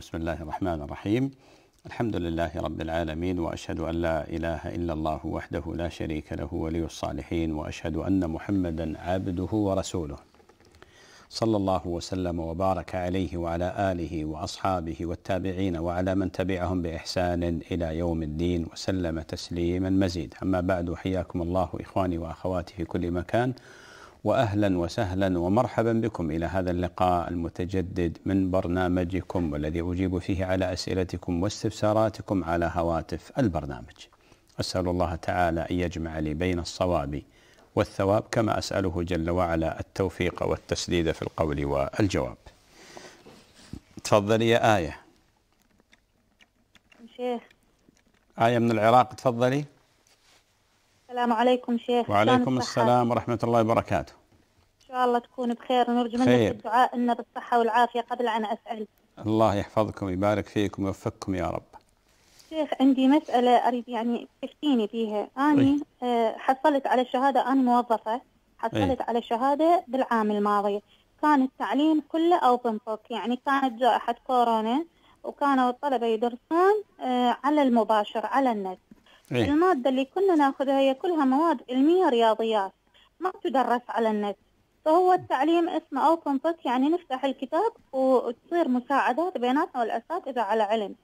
بسم الله الرحمن الرحيم الحمد لله رب العالمين واشهد ان لا اله الا الله وحده لا شريك له ولي الصالحين واشهد ان محمدا عبده ورسوله صلى الله وسلم وبارك عليه وعلى اله واصحابه والتابعين وعلى من تبعهم باحسان الى يوم الدين وسلم تسليما مزيد اما بعد حياكم الله اخواني واخواتي في كل مكان واهلا وسهلا ومرحبا بكم الى هذا اللقاء المتجدد من برنامجكم والذي اجيب فيه على اسئلتكم واستفساراتكم على هواتف البرنامج. اسال الله تعالى ان يجمع لي بين الصواب والثواب كما اساله جل وعلا التوفيق والتسديد في القول والجواب. تفضلي يا ايه. شيخ آية من العراق تفضلي السلام عليكم شيخ وعليكم السلام ورحمة الله وبركاته شاء الله تكون بخير ونرجو منك الدعاء لنا بالصحة والعافية قبل أن أسأل الله يحفظكم ويبارك فيكم ويوفقكم يا رب شيخ عندي مسألة أريد يعني تفتيني فيها أنا طيب. آه، حصلت على شهادة أنا موظفة حصلت أي. على شهادة بالعام الماضي كان التعليم كله أوبن بوك يعني كانت جائحة كورونا وكانوا الطلبة يدرسون آه، على المباشر على النت إيه؟ المادة اللي كنا ناخذها هي كلها مواد علمية رياضيات ما تدرس على النت فهو التعليم اسمه اوبن بوك يعني نفتح الكتاب وتصير مساعدات بيناتنا والاساتذه على علم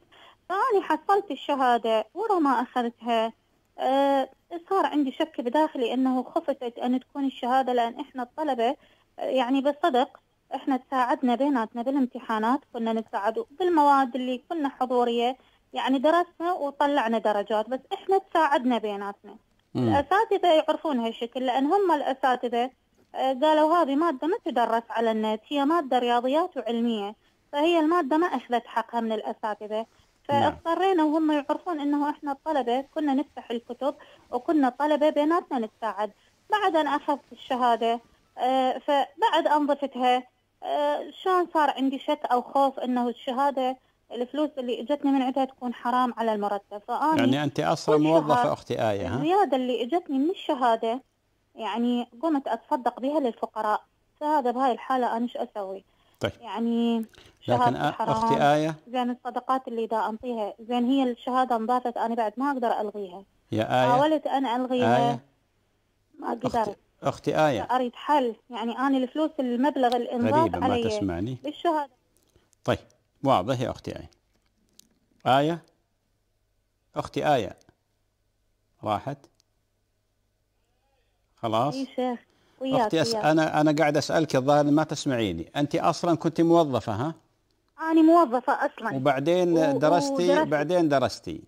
فاني حصلت الشهاده ورا ما اخذتها أه صار عندي شك بداخلي انه خفت ان تكون الشهاده لان احنا الطلبه آه، يعني بصدق احنا تساعدنا بيناتنا بالامتحانات كنا نساعد بالمواد اللي كنا حضوريه يعني درسنا وطلعنا درجات بس احنا تساعدنا بيناتنا الاساتذه يعرفون هالشكل لان هم الاساتذه قالوا هذه مادة ما تدرس على النت هي مادة رياضيات وعلمية فهي المادة ما أخذت حقها من الأساتذة نعم. فاضطرينا وهم يعرفون انه احنا الطلبه كنا نفتح الكتب وكنا طلبه بيناتنا نتساعد بعد ان اخذت الشهاده آه، فبعد ان ضفتها آه، شلون صار عندي شك او خوف انه الشهاده الفلوس اللي اجتني من عندها تكون حرام على المرتب فأنا يعني انت اصلا موظفه اختي ايه ها؟ الزياده اللي اجتني من الشهاده يعني قمت أتصدق بها للفقراء فهذا بهاي الحالة أنا شو أسوي طيب. يعني لكن أختي آية زين الصدقات اللي دا أنطيها زين هي الشهادة انضافت أنا بعد ما أقدر ألغيها يا آية حاولت أنا ألغيها آية. ما قدرت أختي, أختي آية أريد حل يعني أنا الفلوس المبلغ الانضاف غريبة علي ما تسمعني بالشهادة طيب واضح يا أختي آية آية أختي آية راحت خلاص اي شيخ وياك اختي أس... انا انا قاعد اسالك الظاهر ما تسمعيني انت اصلا كنت موظفه ها انا موظفه اصلا وبعدين و... درستي ودرست... بعدين درستي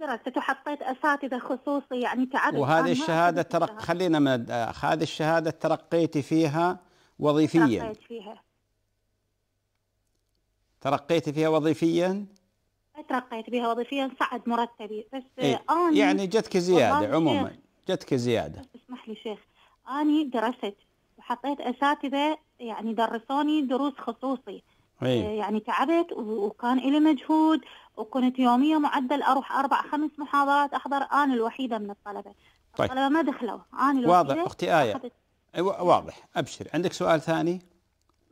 درست وحطيت اساتذه خصوصي يعني تعبت وهذه الشهاده ترق خلينا من آه، هذه الشهاده ترقيتي فيها وظيفيا ترقيت فيها ترقيتي فيها وظيفيا؟ ترقيت بها وظيفيا صعد مرتبي بس إيه؟ آه، يعني جتك زياده عموما جتك زياده لي شيخ اني درست وحطيت اساتذه يعني درسوني دروس خصوصي أي. آه، يعني تعبت وكان إلي مجهود وكنت يوميا معدل اروح اربع خمس محاضرات احضر انا الوحيده من الطلبه طيب. الطلبه ما دخلوا انا الوحيده واضح اختي ايه أيوة، واضح ابشر عندك سؤال ثاني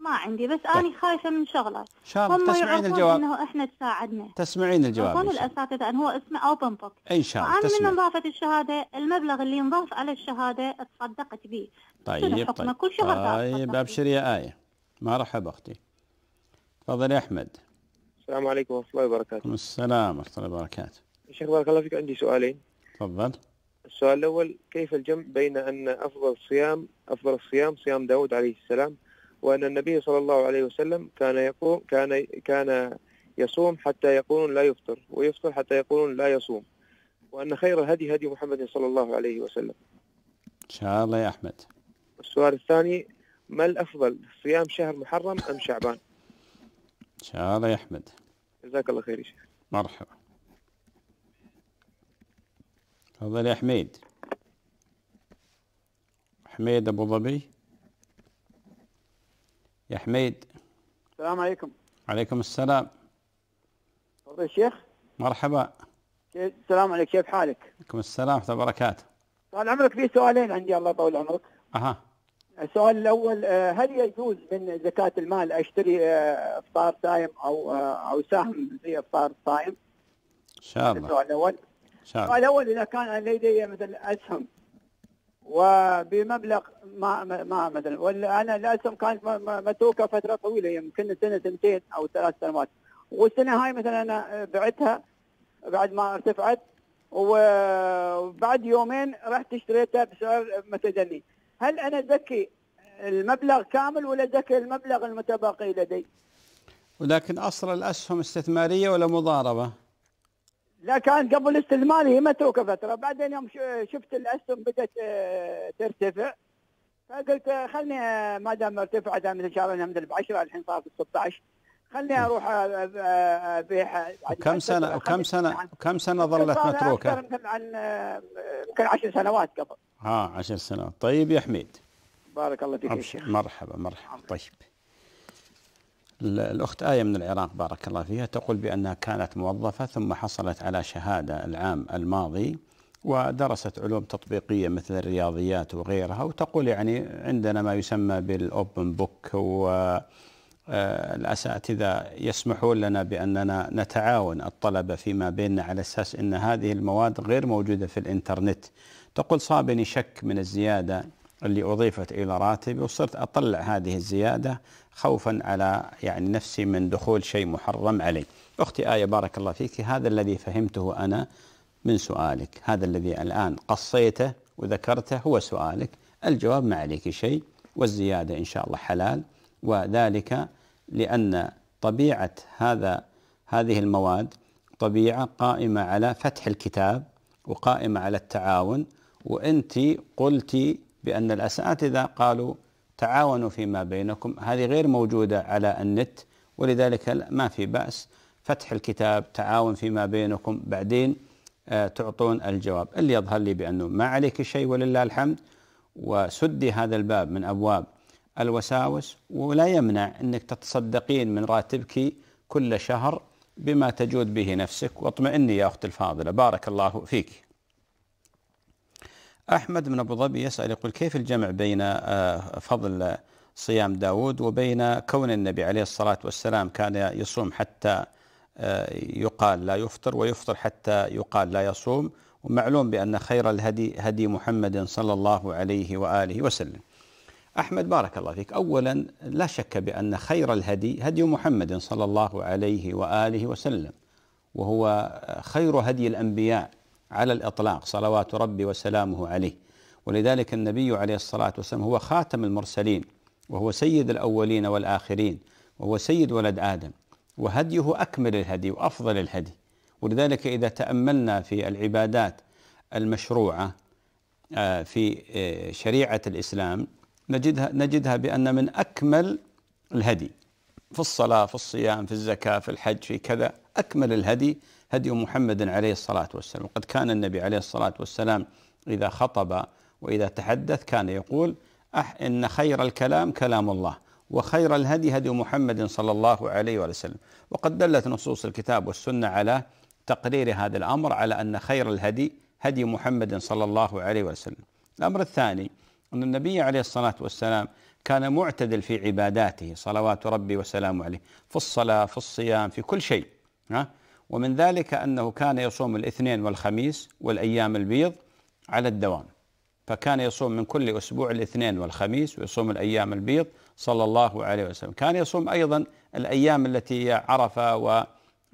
ما عندي بس طيب. أنا خايفة من شغلة إن شاء الله تسمعين الجواب إنه إحنا تساعدنا تسمعين الجواب يكون الأساتذة أن هو اسمه أوبن بوك إن شاء الله وأنا من إضافة الشهادة المبلغ اللي انضاف على الشهادة تصدقت به طيب طيب كل شهر طيب أبشري يا آية مرحبا أختي تفضل يا أحمد السلام عليكم ورحمة الله وبركاته السلام ورحمة الله وبركاته شيخ بارك الله فيك عندي سؤالين تفضل السؤال الأول كيف الجمع بين أن أفضل صيام أفضل الصيام صيام داود عليه السلام وأن النبي صلى الله عليه وسلم كان يقوم كان كان يصوم حتى يقولون لا يفطر ويفطر حتى يقولون لا يصوم وأن خير الهدي هدي محمد صلى الله عليه وسلم إن شاء الله يا أحمد السؤال الثاني ما الأفضل صيام شهر محرم أم شعبان إن شاء الله يا أحمد جزاك الله خير يا شيخ مرحبا تفضل يا حميد حميد أبو ظبي يا حميد السلام عليكم عليكم السلام تفضل الشيخ مرحبا السلام عليك كيف حالك؟ عليكم السلام ورحمة وبركاته طال عمرك في سؤالين عندي الله يطول عمرك اها السؤال الأول آه، هل يجوز من زكاة المال أشتري إفطار آه، صايم أو آه، أو سهم في إفطار صايم؟ إن شاء الله السؤال الأول إن شاء الله السؤال الأول إذا كان لدي مثلا أسهم وبمبلغ ما ما مثلا وانا الاسهم كانت متروكه فتره طويله يمكن يعني سنه سنتين او ثلاث سنوات والسنه هاي مثلا انا بعتها بعد ما ارتفعت وبعد يومين رحت اشتريتها بسعر متدني هل انا ازكي المبلغ كامل ولا ازكي المبلغ المتبقي لدي؟ ولكن اصل الاسهم استثماريه ولا مضاربه؟ لا كان قبل استلماني هي متروكه فتره بعدين يوم شفت الاسهم بدات آه، ترتفع فقلت آه، خلني آه، ما دام ارتفع دام الله من 10 الحين صارت 16 خلني اروح ابيع يعني كم سنه كم سنه كم سنه ظلت متروكه؟ اكثر عن يمكن 10 سنوات قبل اه 10 سنوات طيب يا حميد بارك الله فيك مرحبا مرحبا طيب الأخت آية من العراق بارك الله فيها تقول بأنها كانت موظفة ثم حصلت على شهادة العام الماضي ودرست علوم تطبيقية مثل الرياضيات وغيرها وتقول يعني عندنا ما يسمى بالأوبن بوك و آه، الأساتذة يسمحون لنا بأننا نتعاون الطلبة فيما بيننا على أساس أن هذه المواد غير موجودة في الإنترنت تقول صابني شك من الزيادة اللي أضيفت إلى راتبي وصرت أطلع هذه الزيادة خوفا على يعني نفسي من دخول شيء محرم علي أختي آية بارك الله فيك هذا الذي فهمته أنا من سؤالك هذا الذي الآن قصيته وذكرته هو سؤالك الجواب ما عليك شيء والزيادة إن شاء الله حلال وذلك لأن طبيعة هذا هذه المواد طبيعة قائمة على فتح الكتاب وقائمة على التعاون وأنت قلتي بأن الأساتذة قالوا تعاونوا فيما بينكم هذه غير موجودة على النت ولذلك ما في بأس فتح الكتاب تعاون فيما بينكم بعدين آه، تعطون الجواب اللي يظهر لي بأنه ما عليك شيء ولله الحمد وسدي هذا الباب من أبواب الوساوس ولا يمنع أنك تتصدقين من راتبك كل شهر بما تجود به نفسك واطمئني يا أخت الفاضلة بارك الله فيك أحمد من أبو ظبي يسأل يقول كيف الجمع بين آه، فضل صيام داود وبين كون النبي عليه الصلاة والسلام كان يصوم حتى آه، يقال لا يفطر ويفطر حتى يقال لا يصوم ومعلوم بأن خير الهدي هدي محمد صلى الله عليه وآله وسلم أحمد بارك الله فيك أولا لا شك بأن خير الهدي هدي محمد صلى الله عليه وآله وسلم وهو خير هدي الأنبياء على الإطلاق صلوات ربي وسلامه عليه ولذلك النبي عليه الصلاة والسلام هو خاتم المرسلين وهو سيد الأولين والآخرين وهو سيد ولد آدم وهديه أكمل الهدي وأفضل الهدي ولذلك إذا تأملنا في العبادات المشروعة آه، في آه، شريعة الإسلام نجدها نجدها بأن من أكمل الهدي في الصلاة في الصيام في الزكاة في الحج في كذا أكمل الهدي هدي محمد عليه الصلاة والسلام وقد كان النبي عليه الصلاة والسلام إذا خطب وإذا تحدث كان يقول أح إن خير الكلام كلام الله وخير الهدي هدي محمد صلى الله عليه وسلم وقد دلت نصوص الكتاب والسنة على تقرير هذا الأمر على أن خير الهدي هدي محمد صلى الله عليه وسلم الأمر الثاني أن النبي عليه الصلاة والسلام كان معتدل في عباداته صلوات ربي وسلامه عليه في الصلاة في الصيام في كل شيء ها ومن ذلك أنه كان يصوم الاثنين والخميس والأيام البيض على الدوام فكان يصوم من كل أسبوع الاثنين والخميس ويصوم الأيام البيض صلى الله عليه وسلم كان يصوم أيضا الأيام التي هي عرفة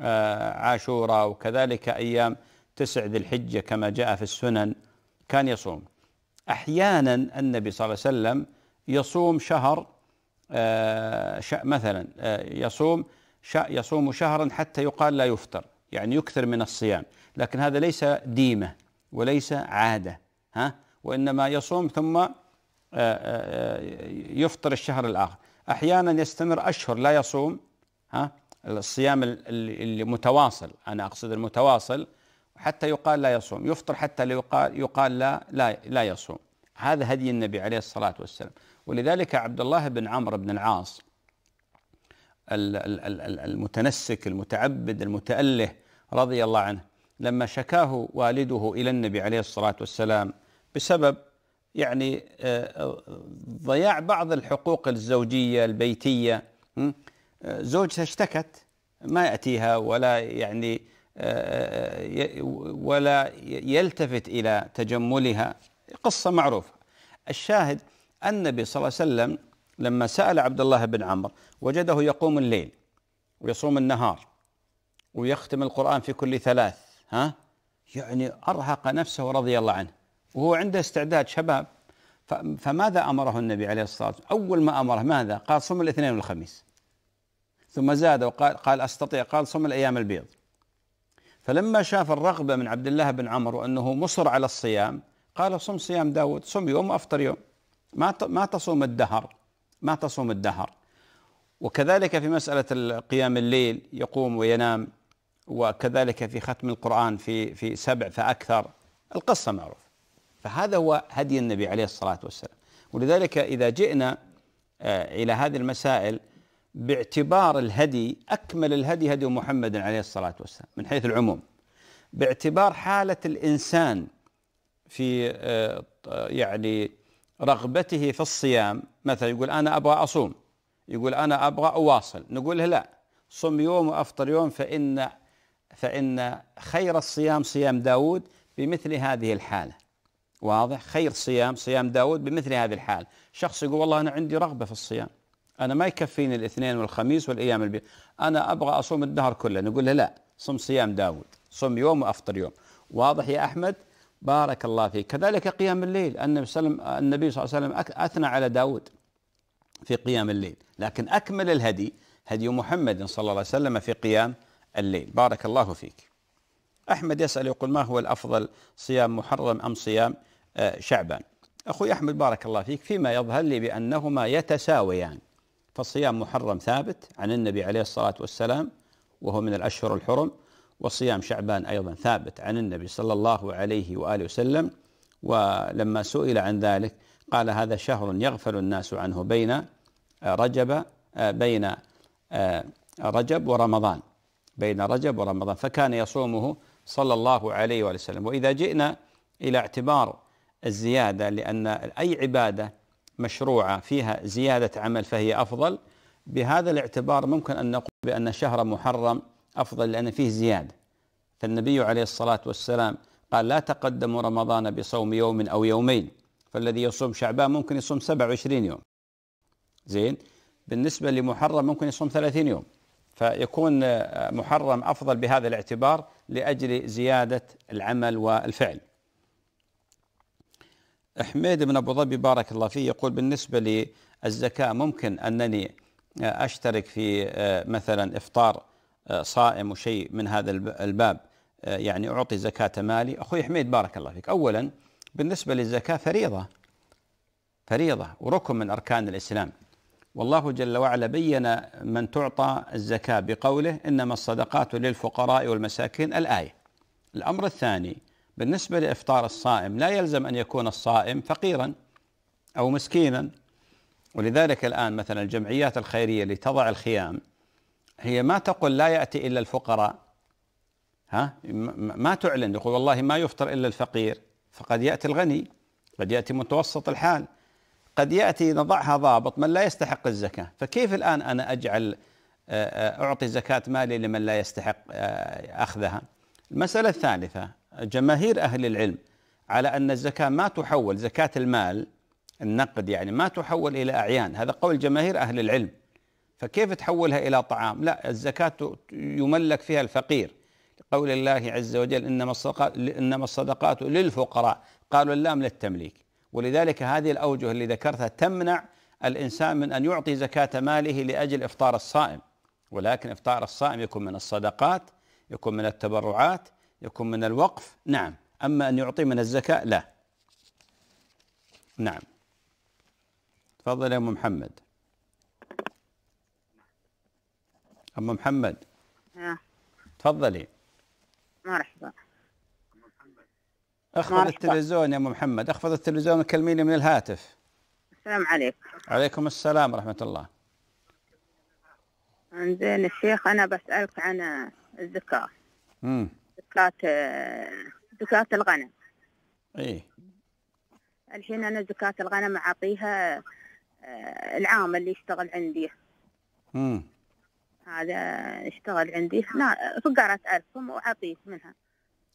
وعاشوراء آه، وكذلك أيام تسع ذي الحجة كما جاء في السنن كان يصوم أحيانا النبي صلى الله عليه وسلم يصوم شهر آه، مثلا آه، يصوم يصوم شهرا حتى يقال لا يفطر يعني يكثر من الصيام لكن هذا ليس ديمة وليس عادة ها وإنما يصوم ثم آه، آه، يفطر الشهر الآخر أحيانا يستمر أشهر لا يصوم ها الصيام المتواصل أنا أقصد المتواصل حتى يقال لا يصوم يفطر حتى يقال, يقال لا, لا لا يصوم هذا هدي النبي عليه الصلاة والسلام ولذلك عبد الله بن عمرو بن العاص المتنسك المتعبد المتأله رضي الله عنه لما شكاه والده إلى النبي عليه الصلاة والسلام بسبب يعني آه، ضياع بعض الحقوق الزوجية البيتية زوجته اشتكت ما يأتيها ولا يعني آه، آه، ولا يلتفت إلى تجملها قصة معروفة الشاهد النبي صلى الله عليه وسلم لما سأل عبد الله بن عمر وجده يقوم الليل ويصوم النهار ويختم القرآن في كل ثلاث ها يعني أرهق نفسه رضي الله عنه وهو عنده استعداد شباب فماذا أمره النبي عليه الصلاة والسلام أول ما أمره ماذا قال صم الاثنين والخميس ثم زاد وقال قال أستطيع قال صم الأيام البيض فلما شاف الرغبة من عبد الله بن عمر وأنه مصر على الصيام قال صم صيام داود صم يوم وأفطر يوم ما ما تصوم الدهر ما تصوم الدهر وكذلك في مسألة قيام الليل يقوم وينام وكذلك في ختم القرآن في في سبع فأكثر القصة معروفة فهذا هو هدي النبي عليه الصلاة والسلام ولذلك إذا جئنا آه، إلى هذه المسائل باعتبار الهدي أكمل الهدي هدي محمد عليه الصلاة والسلام من حيث العموم باعتبار حالة الإنسان في آه، يعني رغبته في الصيام مثلا يقول أنا أبغى أصوم يقول أنا أبغى أواصل نقول له لا صم يوم وأفطر يوم فإن فإن خير الصيام صيام داود بمثل هذه الحالة واضح خير صيام صيام داود بمثل هذه الحال شخص يقول والله أنا عندي رغبة في الصيام أنا ما يكفيني الاثنين والخميس والأيام البيض أنا أبغى أصوم الدهر كله نقول له لا صم صيام داود صم يوم وأفطر يوم واضح يا أحمد بارك الله فيك كذلك قيام الليل النبي صلى الله عليه وسلم أثنى على داود في قيام الليل لكن أكمل الهدي هدي محمد صلى الله عليه وسلم في قيام الليل بارك الله فيك أحمد يسأل يقول ما هو الأفضل صيام محرم أم صيام آه، شعبان أخوي أحمد بارك الله فيك فيما يظهر لي بأنهما يتساويان فالصيام محرم ثابت عن النبي عليه الصلاة والسلام وهو من الأشهر الحرم وصيام شعبان أيضا ثابت عن النبي صلى الله عليه وآله وسلم ولما سئل عن ذلك قال هذا شهر يغفل الناس عنه بين آه، رجب آه، بين آه، رجب ورمضان بين رجب ورمضان فكان يصومه صلى الله عليه وآله وسلم وإذا جئنا إلى اعتبار الزيادة لأن أي عبادة مشروعة فيها زيادة عمل فهي أفضل بهذا الاعتبار ممكن أن نقول بأن شهر محرم أفضل لأن فيه زيادة فالنبي عليه الصلاة والسلام قال لا تقدموا رمضان بصوم يوم أو يومين فالذي يصوم شعبان ممكن يصوم 27 يوم زين بالنسبة لمحرم ممكن يصوم 30 يوم فيكون محرم أفضل بهذا الاعتبار لأجل زيادة العمل والفعل أحمد بن أبو ظبي بارك الله فيه يقول بالنسبة للزكاة ممكن أنني أشترك في مثلا إفطار صائم وشيء من هذا الباب آه، يعني أعطي زكاة مالي أخوي حميد بارك الله فيك أولا بالنسبة للزكاة فريضة فريضة وركن من أركان الإسلام والله جل وعلا بين من تعطى الزكاة بقوله إنما الصدقات للفقراء والمساكين الآية الأمر الثاني بالنسبة لإفطار الصائم لا يلزم أن يكون الصائم فقيرا أو مسكينا ولذلك الآن مثلا الجمعيات الخيرية اللي تضع الخيام هي ما تقول لا يأتي إلا الفقراء ها ما تعلن يقول والله ما يفطر إلا الفقير فقد يأتي الغني قد يأتي متوسط الحال قد يأتي نضعها ضابط من لا يستحق الزكاة فكيف الآن أنا أجعل آه، آه، أعطي زكاة مالي لمن لا يستحق آه، أخذها المسألة الثالثة جماهير أهل العلم على أن الزكاة ما تحول زكاة المال النقد يعني ما تحول إلى أعيان هذا قول جماهير أهل العلم فكيف تحولها إلى طعام لا الزكاة يملك فيها الفقير قول الله عز وجل إنما الصدقات, إنما الصدقات للفقراء قالوا اللام للتمليك ولذلك هذه الأوجه اللي ذكرتها تمنع الإنسان من أن يعطي زكاة ماله لأجل إفطار الصائم ولكن إفطار الصائم يكون من الصدقات يكون من التبرعات يكون من الوقف نعم أما أن يعطي من الزكاة لا نعم تفضل يا أم محمد أم محمد ها تفضلي مرحبا اخفض التلفزيون يا أم محمد اخفض التلفزيون وكلميني من الهاتف السلام عليكم عليكم السلام ورحمة الله انزين الشيخ أنا بسألك عن الزكاة امم زكاة زكاة الغنم إيه الحين أنا زكاة الغنم أعطيها آه، العام اللي يشتغل عندي امم هذا اشتغل عندي فقرت ألفهم وأعطيه منها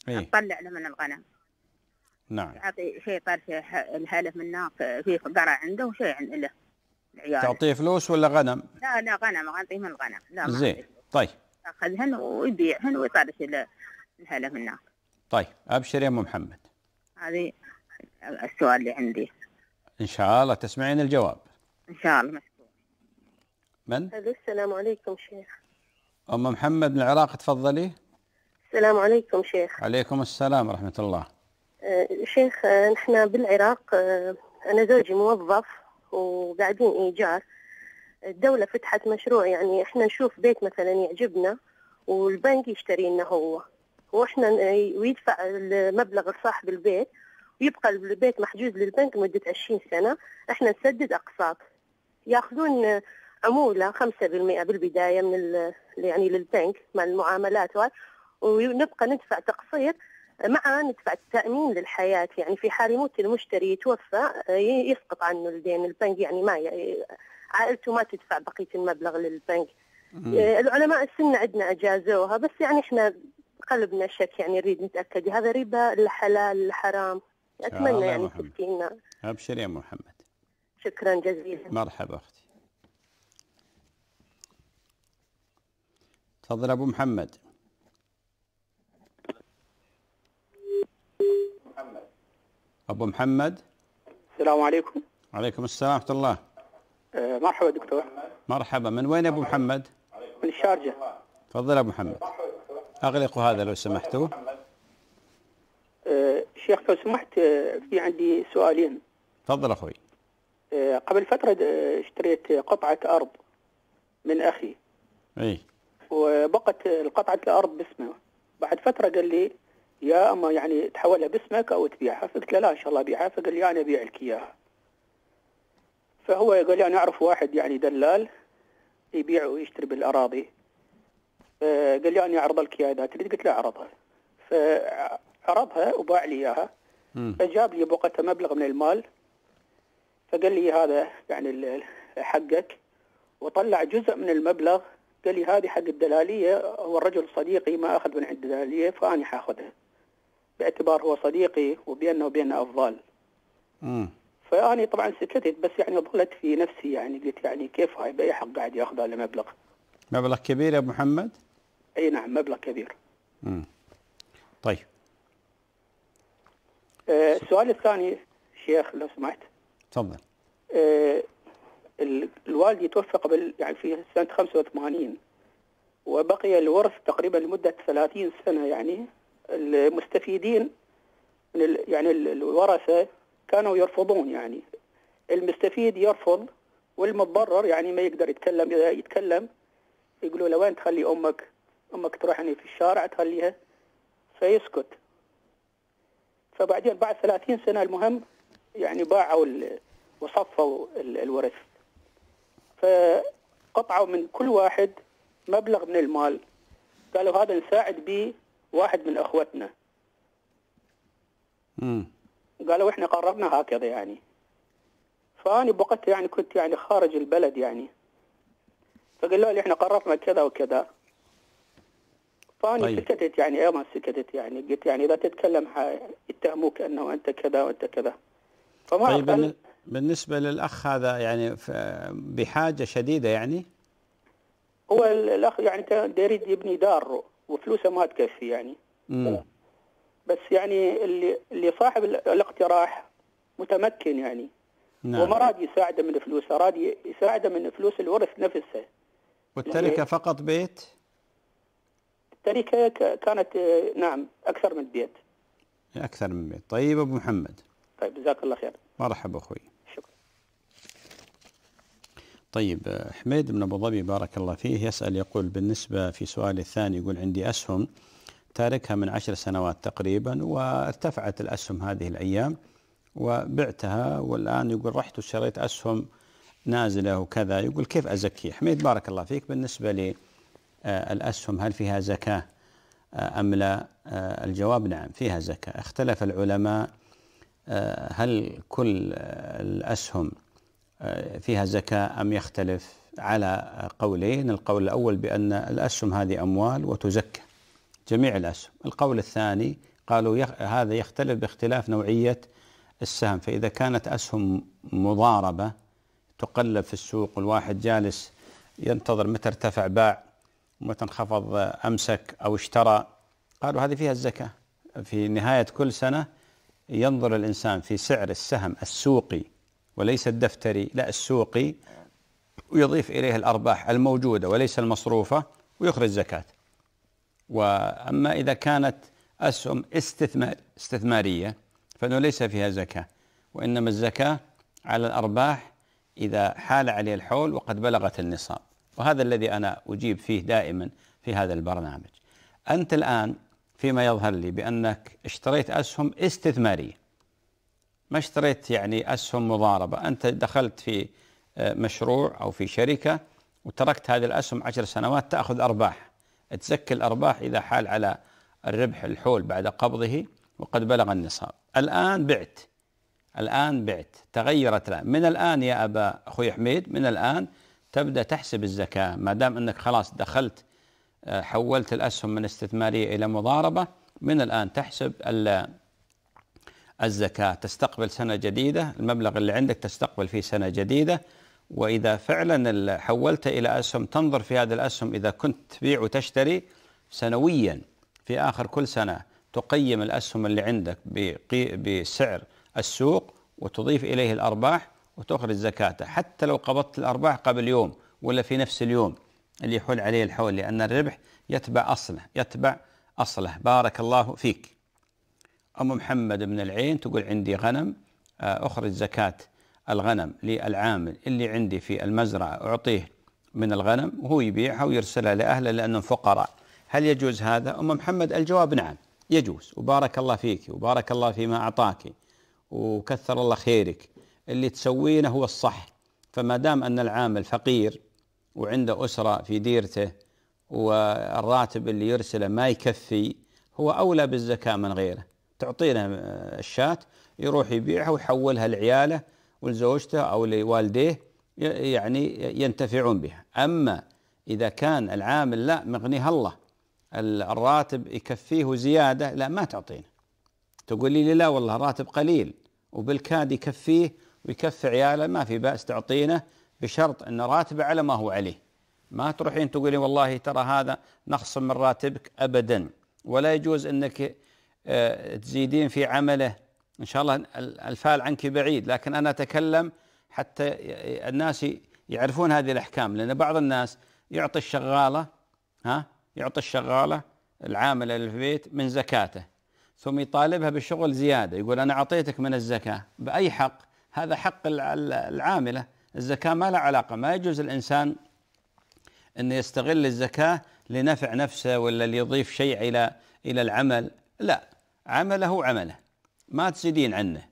إيه؟ أطلع له من الغنم نعم أعطي شيء طرف الهلف من هناك في فقرة عنده وشيء عند له العيال تعطيه فلوس ولا غنم؟ لا لا غنم أعطيه من الغنم لا زين طيب أخذهن ويبيعهن ويطرش الهلف من هناك طيب أبشر يا أم محمد هذه السؤال اللي عندي إن شاء الله تسمعين الجواب إن شاء الله من؟ الو السلام عليكم شيخ أم محمد من العراق تفضلي السلام عليكم شيخ عليكم السلام ورحمة الله أه، شيخ أه، نحن بالعراق أه، أنا زوجي موظف وقاعدين إيجار الدولة فتحت مشروع يعني إحنا نشوف بيت مثلا يعجبنا والبنك يشتري لنا هو وإحنا ويدفع المبلغ لصاحب البيت ويبقى البيت محجوز للبنك مدة 20 سنة إحنا نسدد أقساط ياخذون عمولة آه، 5% بالبداية من يعني للبنك مع المعاملات ونبقى ندفع تقصير آه، مع ندفع التأمين للحياة يعني في حال يموت المشتري يتوفى آه، يسقط عنه الدين البنك يعني ما عائلته ما تدفع بقية المبلغ للبنك العلماء السنة عندنا أجازوها بس يعني إحنا قلبنا شك يعني نريد نتأكد هذا ربا الحلال الحرام أتمنى يعني تبكينا أبشر يا محمد شكرا جزيلا مرحبا أختي تفضل ابو محمد ابو محمد السلام عليكم وعليكم السلام ورحمه الله آه، مرحبا دكتور مرحبا من وين ابو محمد من الشارجه تفضل ابو محمد اغلقوا هذا لو سمحتوا آه، شيخ لو سمحت آه، في عندي سؤالين تفضل اخوي قبل فتره اشتريت قطعه ارض من اخي اي وبقت قطعة الأرض باسمه بعد فترة قال لي يا أما يعني تحولها باسمك أو تبيعها فقلت له لا إن شاء الله أبيعها فقال لي أنا أبيع لك إياها فهو قال لي أنا أعرف واحد يعني دلال يبيع ويشتري بالأراضي آه، قال لي أنا أعرض لك إياها إذا تريد قلت له أعرضها فعرضها وباع لي إياها فجاب لي بقته مبلغ من المال فقال لي هذا يعني حقك وطلع جزء من المبلغ قال لي هذه حق الدلالية هو الرجل صديقي ما أخذ من عند الدلالية فأني حاخذها باعتبار هو صديقي وبيننا وبيننا أفضال امم فأني طبعا سكتت بس يعني ظلت في نفسي يعني قلت يعني كيف هاي بأي حق قاعد يأخذ هذا المبلغ مبلغ كبير يا أبو محمد؟ أي نعم مبلغ كبير امم طيب آه السؤال الثاني شيخ لو سمحت تفضل آه الوالد توفى قبل يعني في سنة 85 وبقي الورث تقريبا لمدة 30 سنة يعني المستفيدين من يعني الورثة كانوا يرفضون يعني المستفيد يرفض والمتضرر يعني ما يقدر يتكلم إذا يتكلم يقولوا له وين تخلي أمك أمك تروح يعني في الشارع تخليها فيسكت فبعدين بعد 30 سنة المهم يعني باعوا وصفوا الورث فقطعوا من كل واحد مبلغ من المال قالوا هذا نساعد به واحد من اخوتنا امم قالوا احنا قررنا هكذا يعني فاني بوقتها يعني كنت يعني خارج البلد يعني فقالوا لي احنا قررنا كذا وكذا فاني طيب. سكتت يعني ايضا أيوة سكتت يعني قلت يعني اذا تتكلم يتهموك انه انت كذا وانت كذا فما طيب بالنسبة للأخ هذا يعني بحاجة شديدة يعني هو الأخ يعني كان يريد يبني دار وفلوسه ما تكفي يعني مم. بس يعني اللي اللي صاحب الاقتراح متمكن يعني نعم. وما راد يساعده من فلوسه راد يساعده من فلوس الورث نفسه والتركة يعني فقط بيت؟ التركة كانت نعم أكثر من بيت أكثر من بيت طيب أبو محمد طيب جزاك الله خير مرحبا أخوي طيب حميد من أبو ظبي بارك الله فيه يسأل يقول بالنسبة في سؤال الثاني يقول عندي أسهم تاركها من عشر سنوات تقريبا وارتفعت الأسهم هذه الأيام وبعتها والآن يقول رحت وشريت أسهم نازلة وكذا يقول كيف أزكي حميد بارك الله فيك بالنسبة للاسهم آه، هل فيها زكاة آه، أم لا آه، الجواب نعم فيها زكاة اختلف العلماء هل كل الأسهم آه، فيها زكاة أم يختلف على قولين القول الأول بأن الأسهم هذه أموال وتزكى جميع الأسهم القول الثاني قالوا يخ هذا يختلف باختلاف نوعية السهم فإذا كانت أسهم مضاربة تقلب في السوق والواحد جالس ينتظر متى ارتفع باع متى انخفض أمسك أو اشترى قالوا هذه فيها الزكاة في نهاية كل سنة ينظر الإنسان في سعر السهم السوقي وليس الدفتري لا السوقي ويضيف إليها الأرباح الموجودة وليس المصروفة ويخرج زكاة وأما إذا كانت أسهم استثمار استثمارية فإنه ليس فيها زكاة وإنما الزكاة على الأرباح إذا حال عليه الحول وقد بلغت النصاب وهذا الذي أنا أجيب فيه دائما في هذا البرنامج أنت الآن فيما يظهر لي بأنك اشتريت أسهم استثمارية ما اشتريت يعني أسهم مضاربة أنت دخلت في آه، مشروع أو في شركة وتركت هذه الأسهم عشر سنوات تأخذ أرباح تزكي الأرباح إذا حال على الربح الحول بعد قبضه وقد بلغ النصاب الآن بعت الآن بعت تغيرت الآن من الآن يا أبا أخوي حميد من الآن تبدأ تحسب الزكاة ما دام أنك خلاص دخلت آه، حولت الأسهم من استثمارية إلى مضاربة من الآن تحسب الزكاة تستقبل سنة جديدة المبلغ اللي عندك تستقبل فيه سنة جديدة وإذا فعلا حولت إلى أسهم تنظر في هذه الأسهم إذا كنت تبيع وتشتري سنويا في آخر كل سنة تقيم الأسهم اللي عندك بسعر السوق وتضيف إليه الأرباح وتخرج زكاته حتى لو قبضت الأرباح قبل يوم ولا في نفس اليوم اللي يحول عليه الحول لأن الربح يتبع أصله يتبع أصله بارك الله فيك أم محمد من العين تقول عندي غنم آه، أخرج زكاة الغنم للعامل اللي عندي في المزرعة أعطيه من الغنم وهو يبيعها ويرسلها لأهله لأنهم فقراء هل يجوز هذا أم محمد الجواب نعم يجوز وبارك الله فيك وبارك الله فيما أعطاك وكثر الله خيرك اللي تسوينه هو الصح فما دام أن العامل فقير وعنده أسرة في ديرته والراتب اللي يرسله ما يكفي هو أولى بالزكاة من غيره تعطينا آه، الشاة يروح يبيعها ويحولها لعياله ولزوجته أو لوالديه يعني ينتفعون بها أما إذا كان العامل لا مغنيها الله الراتب يكفيه زيادة لا ما تعطينا تقول لي لا والله راتب قليل وبالكاد يكفيه ويكفي عياله ما في بأس تعطينا بشرط أن راتبه على ما هو عليه ما تروحين تقولي والله ترى هذا نخصم من راتبك أبدا ولا يجوز أنك آه، تزيدين في عمله إن شاء الله الفال عنك بعيد لكن أنا أتكلم حتى الناس يعرفون هذه الأحكام لأن بعض الناس يعطي الشغالة ها يعطي الشغالة العاملة للبيت من زكاته ثم يطالبها بالشغل زيادة يقول أنا أعطيتك من الزكاة بأي حق هذا حق العاملة الزكاة ما لها علاقة ما يجوز الإنسان أن يستغل الزكاة لنفع نفسه ولا ليضيف شيء إلى إلى العمل لا عمله عمله ما تزيدين عنه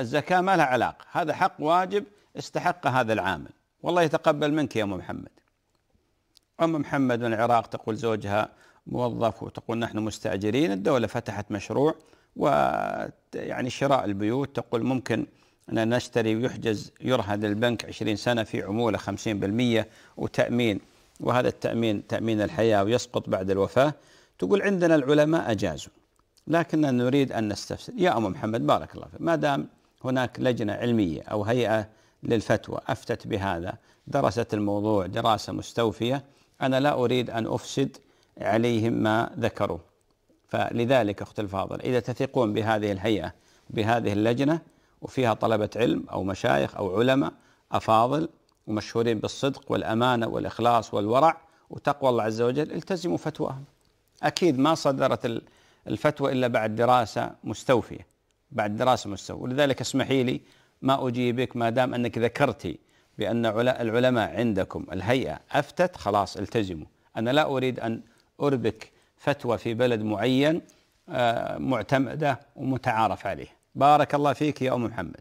الزكاة ما لها علاقة هذا حق واجب استحق هذا العامل والله يتقبل منك يا أم محمد أم محمد من العراق تقول زوجها موظف وتقول نحن مستأجرين الدولة فتحت مشروع و يعني شراء البيوت تقول ممكن أن نشتري ويحجز يرهد البنك 20 سنة في عمولة 50% وتأمين وهذا التأمين تأمين الحياة ويسقط بعد الوفاة تقول عندنا العلماء أجازوا لكننا نريد أن نستفسر يا أم محمد بارك الله فيك ما دام هناك لجنة علمية أو هيئة للفتوى أفتت بهذا درست الموضوع دراسة مستوفية أنا لا أريد أن أفسد عليهم ما ذكروه فلذلك أخت الفاضل إذا تثقون بهذه الهيئة بهذه اللجنة وفيها طلبة علم أو مشايخ أو علماء أفاضل ومشهورين بالصدق والأمانة والإخلاص والورع وتقوى الله عز وجل التزموا فتواهم أكيد ما صدرت الفتوى إلا بعد دراسة مستوفية بعد دراسة مستوفية ولذلك اسمحي لي ما أجيبك ما دام أنك ذكرتي بأن العلماء عندكم الهيئة أفتت خلاص التزموا أنا لا أريد أن أربك فتوى في بلد معين آه، معتمدة ومتعارف عليه بارك الله فيك يا أم محمد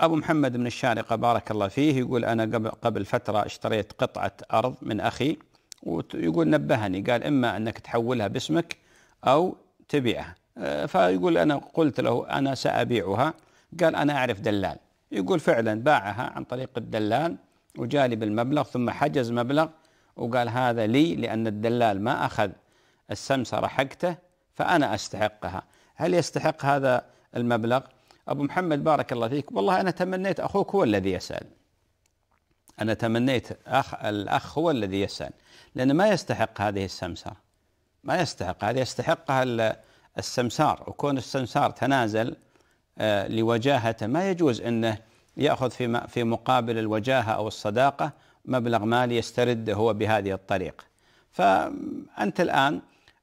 أبو محمد من الشارقة بارك الله فيه يقول أنا قبل فترة اشتريت قطعة أرض من أخي ويقول نبهني قال إما أنك تحولها باسمك أو تبيعها آه، فيقول أنا قلت له أنا سأبيعها قال أنا أعرف دلال يقول فعلا باعها عن طريق الدلال وجالي بالمبلغ ثم حجز مبلغ وقال هذا لي لأن الدلال ما أخذ السمسرة حقته فأنا أستحقها هل يستحق هذا المبلغ أبو محمد بارك الله فيك والله أنا تمنيت أخوك هو الذي يسأل أنا تمنيت أخ الأخ هو الذي يسأل لأنه ما يستحق هذه السمسرة ما يستحق هذا يستحقها السمسار وكون السمسار تنازل آه، لوجاهته ما يجوز انه ياخذ في في مقابل الوجاهه او الصداقه مبلغ مالي يسترد هو بهذه الطريقه فانت الان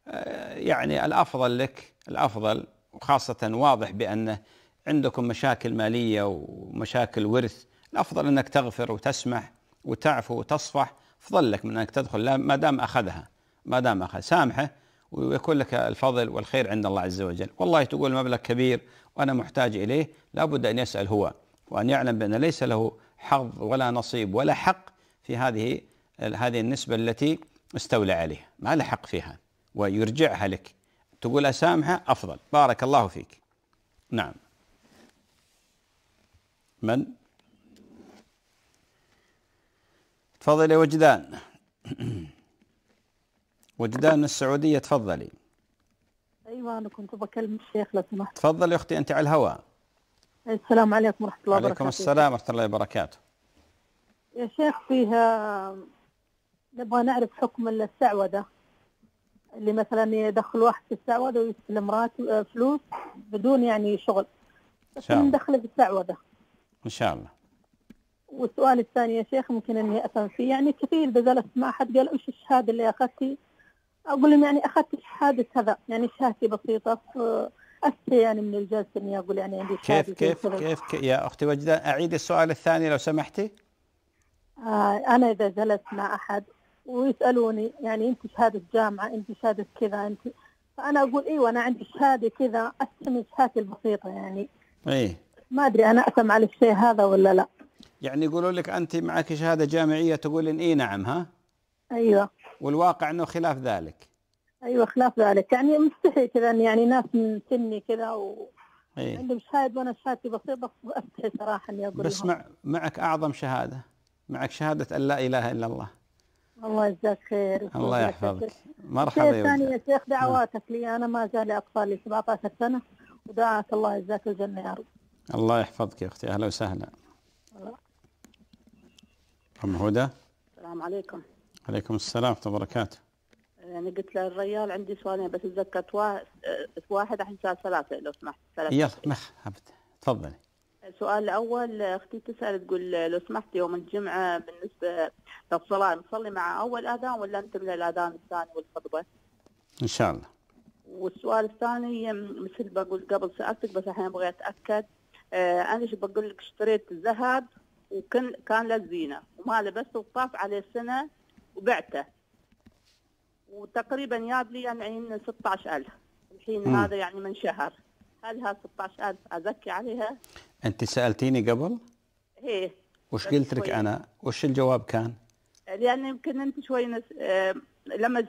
آه، يعني الافضل لك الافضل وخاصه واضح بانه عندكم مشاكل ماليه ومشاكل ورث الافضل انك تغفر وتسمح وتعفو وتصفح افضل لك من انك تدخل ما دام اخذها ما دام أخذ سامحه ويكون لك الفضل والخير عند الله عز وجل والله تقول مبلغ كبير وأنا محتاج إليه لابد أن يسأل هو وأن يعلم بأن ليس له حظ ولا نصيب ولا حق في هذه هذه النسبة التي استولى عليها ما له حق فيها ويرجعها لك تقول أسامحه أفضل بارك الله فيك نعم من تفضل يا وجدان وجدان السعودية تفضلي أيوة أنا كنت بكلم الشيخ لو سمحت تفضلي أختي أنت على الهواء السلام عليكم ورحمة الله وبركاته عليكم السلام ورحمة الله وبركاته يا شيخ فيها نبغى نعرف حكم السعودة اللي مثلا يدخل واحد في السعودة ويستلم راتب آه، فلوس بدون يعني شغل إن شاء الله في السعودة إن شاء الله والسؤال الثاني يا شيخ ممكن اني افهم فيه يعني كثير بزلت مع احد قال ايش الشهاده اللي اخذتي اقول لهم يعني اخذت الحادث هذا يعني شهادتي بسيطه اسفه يعني من الجلسة إني أقول يعني عندي كيف كيف كيف, كيف يا أختي وجده أعيد السؤال الثاني لو سمحتي آه أنا إذا جلست مع أحد ويسألوني يعني أنت شهادة جامعة أنت شهادة كذا أنت فأنا أقول أيوة أنا عندي شهادة كذا أستمع شهادتي البسيطة يعني إيه ما أدري أنا أسمع على الشيء هذا ولا لا يعني يقولوا لك أنت معك شهادة جامعية تقولين إي نعم ها أيوة والواقع انه خلاف ذلك ايوه خلاف ذلك يعني مستحي كذا يعني ناس من سني كذا و أيه. عندهم شهاده وانا شهادتي بسيطه بس استحي صراحه اني اقول بس مع معك اعظم شهاده معك شهاده ان لا اله الا الله الله يجزاك خير الله يحفظك مرحبا يا ثاني يا شيخ نعم. دعواتك لي انا ما زال اطفالي 17 سنه ودعاك الله يجزاك الجنه يا رب الله يحفظك يا اختي اهلا وسهلا ام هدى السلام عليكم عليكم السلام ورحمة الله وبركاته يعني قلت للرجال عندي سؤالين بس تذكرت واحد الحين صار ثلاثة لو سمحت ثلاثة يلا ما حبت تفضلي السؤال الاول اختي تسال تقول لو سمحت يوم الجمعه بالنسبه للصلاه نصلي مع اول اذان ولا نكمل الاذان الثاني والخطبه؟ ان شاء الله. والسؤال الثاني مثل بقول قبل سالتك بس الحين ابغى اتاكد آه انا شو بقول لك اشتريت ذهب وكان كان له وما لبسته وطاف عليه سنه وبعته وتقريبا جاب لي يعني 16000 الحين مم. هذا يعني من شهر هل ها 16000 ازكي عليها؟ انت سالتيني قبل؟ ايه وش قلت لك انا؟ وش الجواب كان؟ لان يمكن انت شوي نس... لما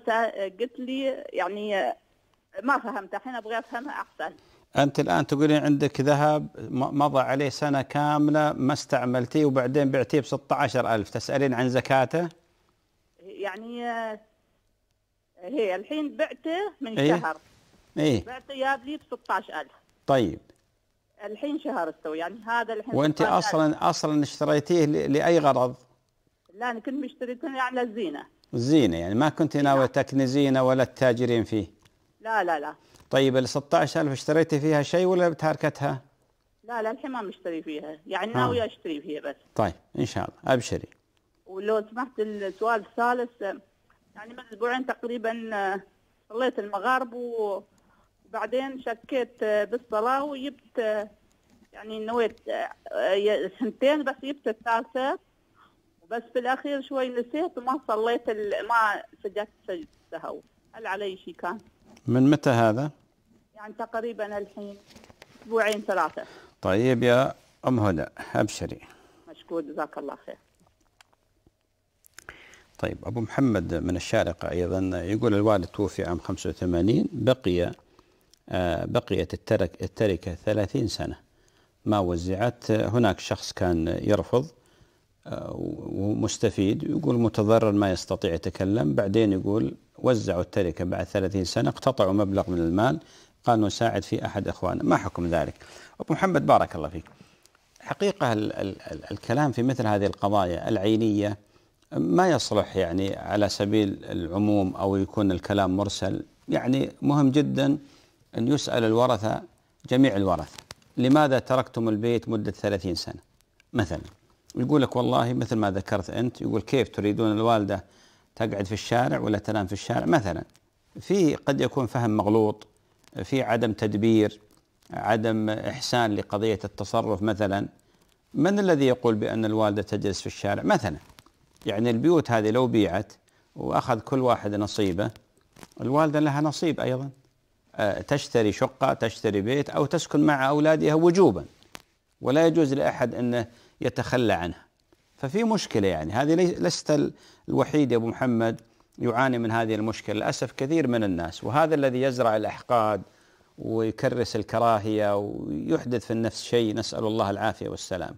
قلت لي يعني ما فهمت الحين ابغى افهمها احسن انت الان تقولين عندك ذهب مضى عليه سنه كامله ما استعملتيه وبعدين بعتيه ب 16000 تسالين عن زكاته؟ يعني آه، هي الحين بعته من إيه؟ شهر ايه بعته جاب لي ب 16000 طيب الحين شهر استوى يعني هذا الحين وانت اصلا اصلا اشتريتيه لاي غرض؟ لا انا كنت مشتريته يعني للزينه الزينه يعني ما كنت ناوي زينه ولا تتاجرين فيه لا لا لا طيب ال 16000 اشتريتي فيها شيء ولا بتاركتها؟ لا لا الحين ما مشتري فيها يعني آه. ناوي اشتري فيها بس طيب ان شاء الله ابشري ولو سمحت السؤال الثالث يعني من اسبوعين تقريبا آه، صليت المغارب وبعدين شكيت آه، بالصلاه وجبت آه، يعني نويت سنتين بس جبت الثالثه بس في الاخير شوي نسيت وما صليت ما سجدت سجد سهو هل علي شيء كان؟ من متى هذا؟ يعني تقريبا الحين اسبوعين ثلاثه طيب يا ام هدى ابشري مشكور جزاك الله خير طيب أبو محمد من الشارقة أيضا يقول الوالد توفي عام 85 بقي آه، بقيت الترك التركة 30 سنة ما وزعت هناك شخص كان يرفض آه، ومستفيد يقول متضرر ما يستطيع يتكلم بعدين يقول وزعوا التركة بعد 30 سنة اقتطعوا مبلغ من المال قال نساعد في أحد إخواننا ما حكم ذلك أبو محمد بارك الله فيك حقيقة ال ال ال الكلام في مثل هذه القضايا العينية ما يصلح يعني على سبيل العموم أو يكون الكلام مرسل يعني مهم جدا أن يسأل الورثة جميع الورثة لماذا تركتم البيت مدة ثلاثين سنة مثلا يقول لك والله مثل ما ذكرت أنت يقول كيف تريدون الوالدة تقعد في الشارع ولا تنام في الشارع مثلا في قد يكون فهم مغلوط في عدم تدبير عدم إحسان لقضية التصرف مثلا من الذي يقول بأن الوالدة تجلس في الشارع مثلا يعني البيوت هذه لو بيعت واخذ كل واحد نصيبه الوالده لها نصيب ايضا أه، تشتري شقه تشتري بيت او تسكن مع اولادها وجوبا ولا يجوز لاحد انه يتخلى عنها ففي مشكله يعني هذه لست الوحيد يا ابو محمد يعاني من هذه المشكله للاسف كثير من الناس وهذا الذي يزرع الاحقاد ويكرس الكراهيه ويحدث في النفس شيء نسال الله العافيه والسلام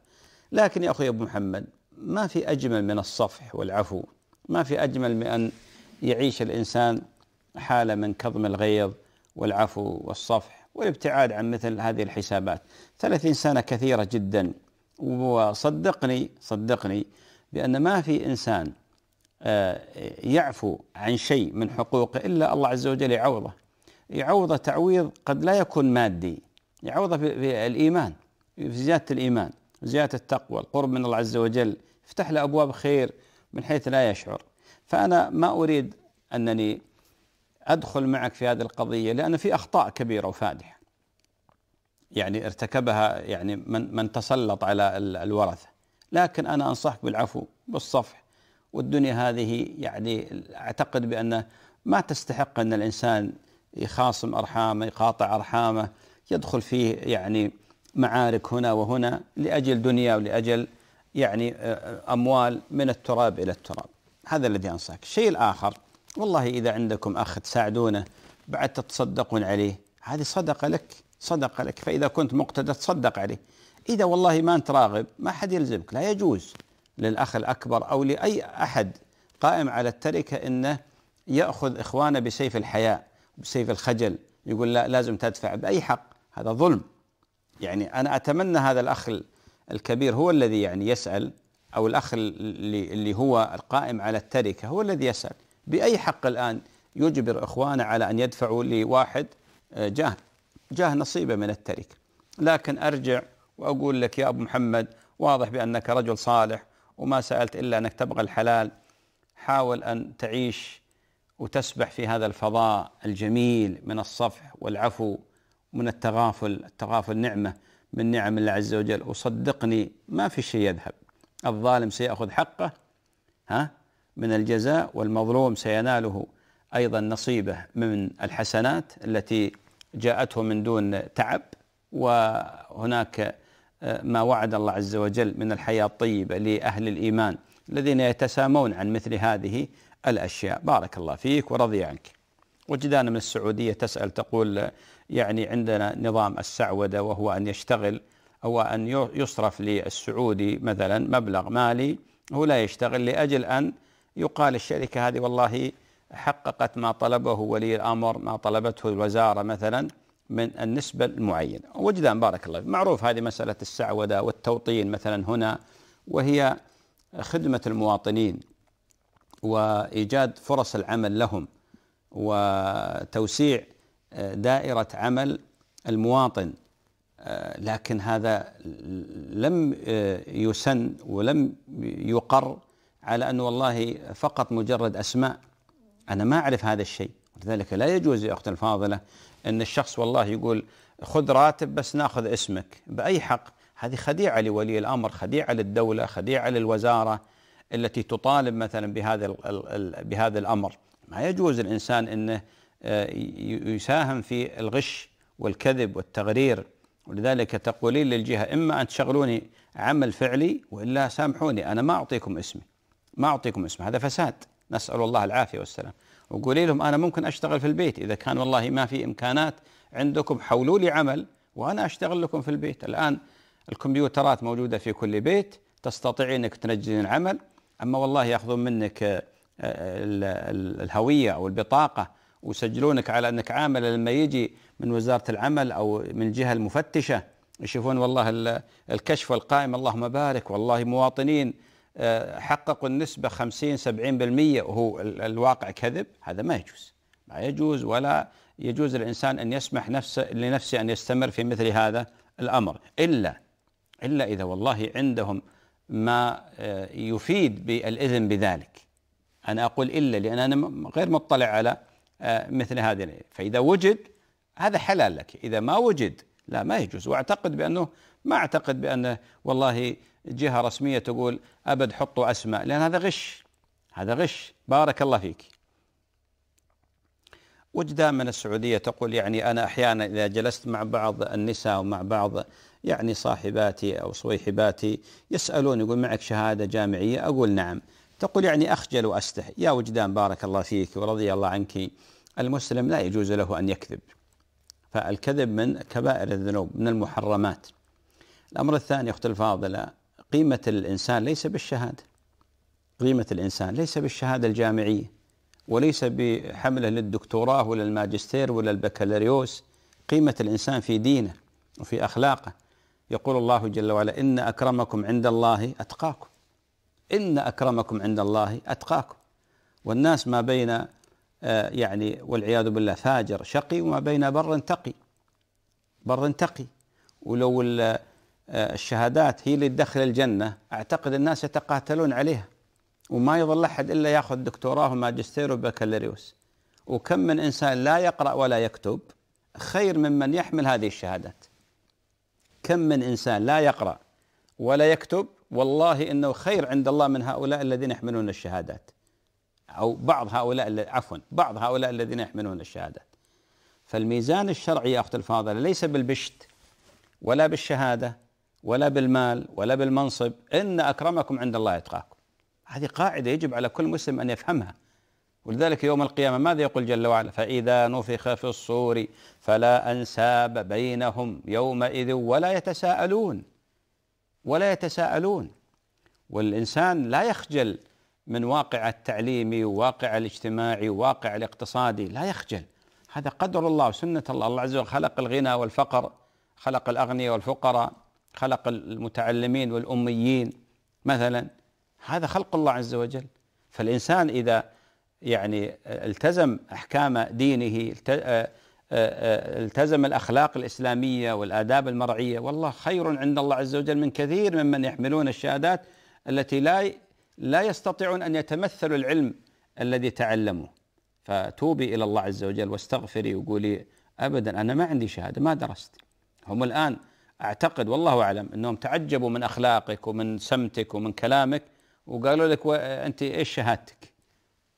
لكن يا اخوي ابو محمد ما في أجمل من الصفح والعفو ما في أجمل من أن يعيش الإنسان حالة من كظم الغيظ والعفو والصفح والابتعاد عن مثل هذه الحسابات ثلاثين سنة كثيرة جدا وصدقني صدقني بأن ما في إنسان آه، يعفو عن شيء من حقوقه إلا الله عز وجل يعوضه يعوضه تعويض قد لا يكون مادي يعوضه في الإيمان في زيادة الإيمان زيادة التقوى القرب من الله عز وجل افتح له أبواب خير من حيث لا يشعر فأنا ما أريد أنني أدخل معك في هذه القضية لأن في أخطاء كبيرة وفادحة يعني ارتكبها يعني من من تسلط على الورثة لكن أنا أنصحك بالعفو بالصفح والدنيا هذه يعني أعتقد بان ما تستحق أن الإنسان يخاصم أرحامه يقاطع أرحامه يدخل فيه يعني معارك هنا وهنا لأجل دنيا ولأجل يعني آه، آه، أموال من التراب إلى التراب هذا الذي أنصحك الشيء الآخر والله إذا عندكم أخ تساعدونه بعد تتصدقون عليه هذه صدقة لك صدقة لك فإذا كنت مقتدى تصدق عليه إذا والله ما أنت راغب ما حد يلزمك لا يجوز للأخ الأكبر أو لأي أحد قائم على التركة أنه يأخذ إخوانه بسيف الحياء بسيف الخجل يقول لا لازم تدفع بأي حق هذا ظلم يعني انا اتمنى هذا الاخ الكبير هو الذي يعني يسال او الاخ اللي, اللي هو القائم على التركه هو الذي يسال باي حق الان يجبر اخوانه على ان يدفعوا لواحد آه، جاه جاه نصيبه من التركه لكن ارجع واقول لك يا ابو محمد واضح بانك رجل صالح وما سالت الا انك تبغى الحلال حاول ان تعيش وتسبح في هذا الفضاء الجميل من الصفح والعفو من التغافل التغافل نعمة من نعم الله عز وجل وصدقني ما في شيء يذهب الظالم سيأخذ حقه ها من الجزاء والمظلوم سيناله أيضا نصيبه من الحسنات التي جاءته من دون تعب وهناك آه، ما وعد الله عز وجل من الحياة الطيبة لأهل الإيمان الذين يتسامون عن مثل هذه الأشياء بارك الله فيك ورضي عنك وجدان من السعودية تسأل تقول يعني عندنا نظام السعوده وهو ان يشتغل او ان يصرف للسعودي مثلا مبلغ مالي هو لا يشتغل لاجل ان يقال الشركه هذه والله حققت ما طلبه ولي الامر ما طلبته الوزاره مثلا من النسبه المعينه وجدان بارك الله معروف هذه مساله السعوده والتوطين مثلا هنا وهي خدمه المواطنين وايجاد فرص العمل لهم وتوسيع دائرة عمل المواطن آه، لكن هذا لم آه، يسن ولم يقر على أنه والله فقط مجرد أسماء أنا ما أعرف هذا الشيء لذلك لا يجوز يا أختي الفاضلة أن الشخص والله يقول خذ راتب بس ناخذ اسمك بأي حق هذه خديعة لولي الأمر خديعة للدولة خديعة للوزارة التي تطالب مثلا بهذا بهذا الأمر ما يجوز الإنسان أنه آه، يساهم في الغش والكذب والتغرير ولذلك تقولين للجهة إما أن تشغلوني عمل فعلي وإلا سامحوني أنا ما أعطيكم اسمي ما أعطيكم اسمي هذا فساد نسأل الله العافية والسلام وقولي لهم أنا ممكن أشتغل في البيت إذا كان والله ما في إمكانات عندكم حولوا لي عمل وأنا أشتغل لكم في البيت الآن الكمبيوترات موجودة في كل بيت تستطيع أنك تنجزين عمل أما والله يأخذون منك آه، الهوية أو البطاقة ويسجلونك على انك عامل لما يجي من وزاره العمل او من جهه المفتشه يشوفون والله الكشف القائم اللهم بارك والله مواطنين آه، حققوا النسبه 50 70% وهو الواقع كذب هذا ما يجوز ما يجوز ولا يجوز الانسان ان يسمح نفسه لنفسه ان يستمر في مثل هذا الامر الا الا اذا والله عندهم ما آه، يفيد بالاذن بذلك انا اقول الا لان انا غير مطلع على مثل هذه فإذا وجد هذا حلال لك إذا ما وجد لا ما يجوز واعتقد بأنه ما اعتقد بأنه والله جهة رسمية تقول أبد حطوا أسماء لأن هذا غش هذا غش بارك الله فيك وجدة من السعودية تقول يعني أنا أحيانا إذا جلست مع بعض النساء ومع بعض يعني صاحباتي أو صويحباتي يسألون يقول معك شهادة جامعية أقول نعم تقول يعني أخجل وأستحي يا وجدان بارك الله فيك ورضي الله عنك المسلم لا يجوز له أن يكذب فالكذب من كبائر الذنوب من المحرمات الأمر الثاني أخت الفاضلة قيمة الإنسان ليس بالشهادة قيمة الإنسان ليس بالشهادة الجامعية وليس بحمله للدكتوراه ولا الماجستير ولا البكالوريوس قيمة الإنسان في دينه وفي أخلاقه يقول الله جل وعلا إن أكرمكم عند الله أتقاكم إن أكرمكم عند الله أتقاكم والناس ما بين آه، يعني والعياذ بالله فاجر شقي وما بين بر تقي بر تقي ولو آه، الشهادات هي اللي تدخل الجنة أعتقد الناس يتقاتلون عليها وما يظل أحد إلا يأخذ دكتوراه وماجستير وبكالوريوس وكم من إنسان لا يقرأ ولا يكتب خير ممن يحمل هذه الشهادات كم من إنسان لا يقرأ ولا يكتب والله إنه خير عند الله من هؤلاء الذين يحملون الشهادات أو بعض هؤلاء عفوا بعض هؤلاء الذين يحملون الشهادات فالميزان الشرعي يا أخت الفاضلة ليس بالبشت ولا بالشهادة ولا بالمال ولا بالمنصب إن أكرمكم عند الله يتقاكم هذه قاعدة يجب على كل مسلم أن يفهمها ولذلك يوم القيامة ماذا يقول جل وعلا فإذا نفخ في الصور فلا أنساب بينهم يومئذ ولا يتساءلون ولا يتساءلون والإنسان لا يخجل من واقع التعليمي وواقع الاجتماعي وواقع الاقتصادي لا يخجل هذا قدر الله وسنة الله الله عز وجل خلق الغنى والفقر خلق الأغنياء والفقراء خلق المتعلمين والأميين مثلا هذا خلق الله عز وجل فالإنسان إذا يعني التزم أحكام دينه آه، آه، آه، التزم الأخلاق الإسلامية والآداب المرعية والله خير عند الله عز وجل من كثير ممن يحملون الشهادات التي لا لا يستطيعون أن يتمثلوا العلم الذي تعلموه فتوبي إلى الله عز وجل واستغفري وقولي أبدا أنا ما عندي شهادة ما درست هم الآن أعتقد والله أعلم أنهم تعجبوا من أخلاقك ومن سمتك ومن كلامك وقالوا لك أنت إيش شهادتك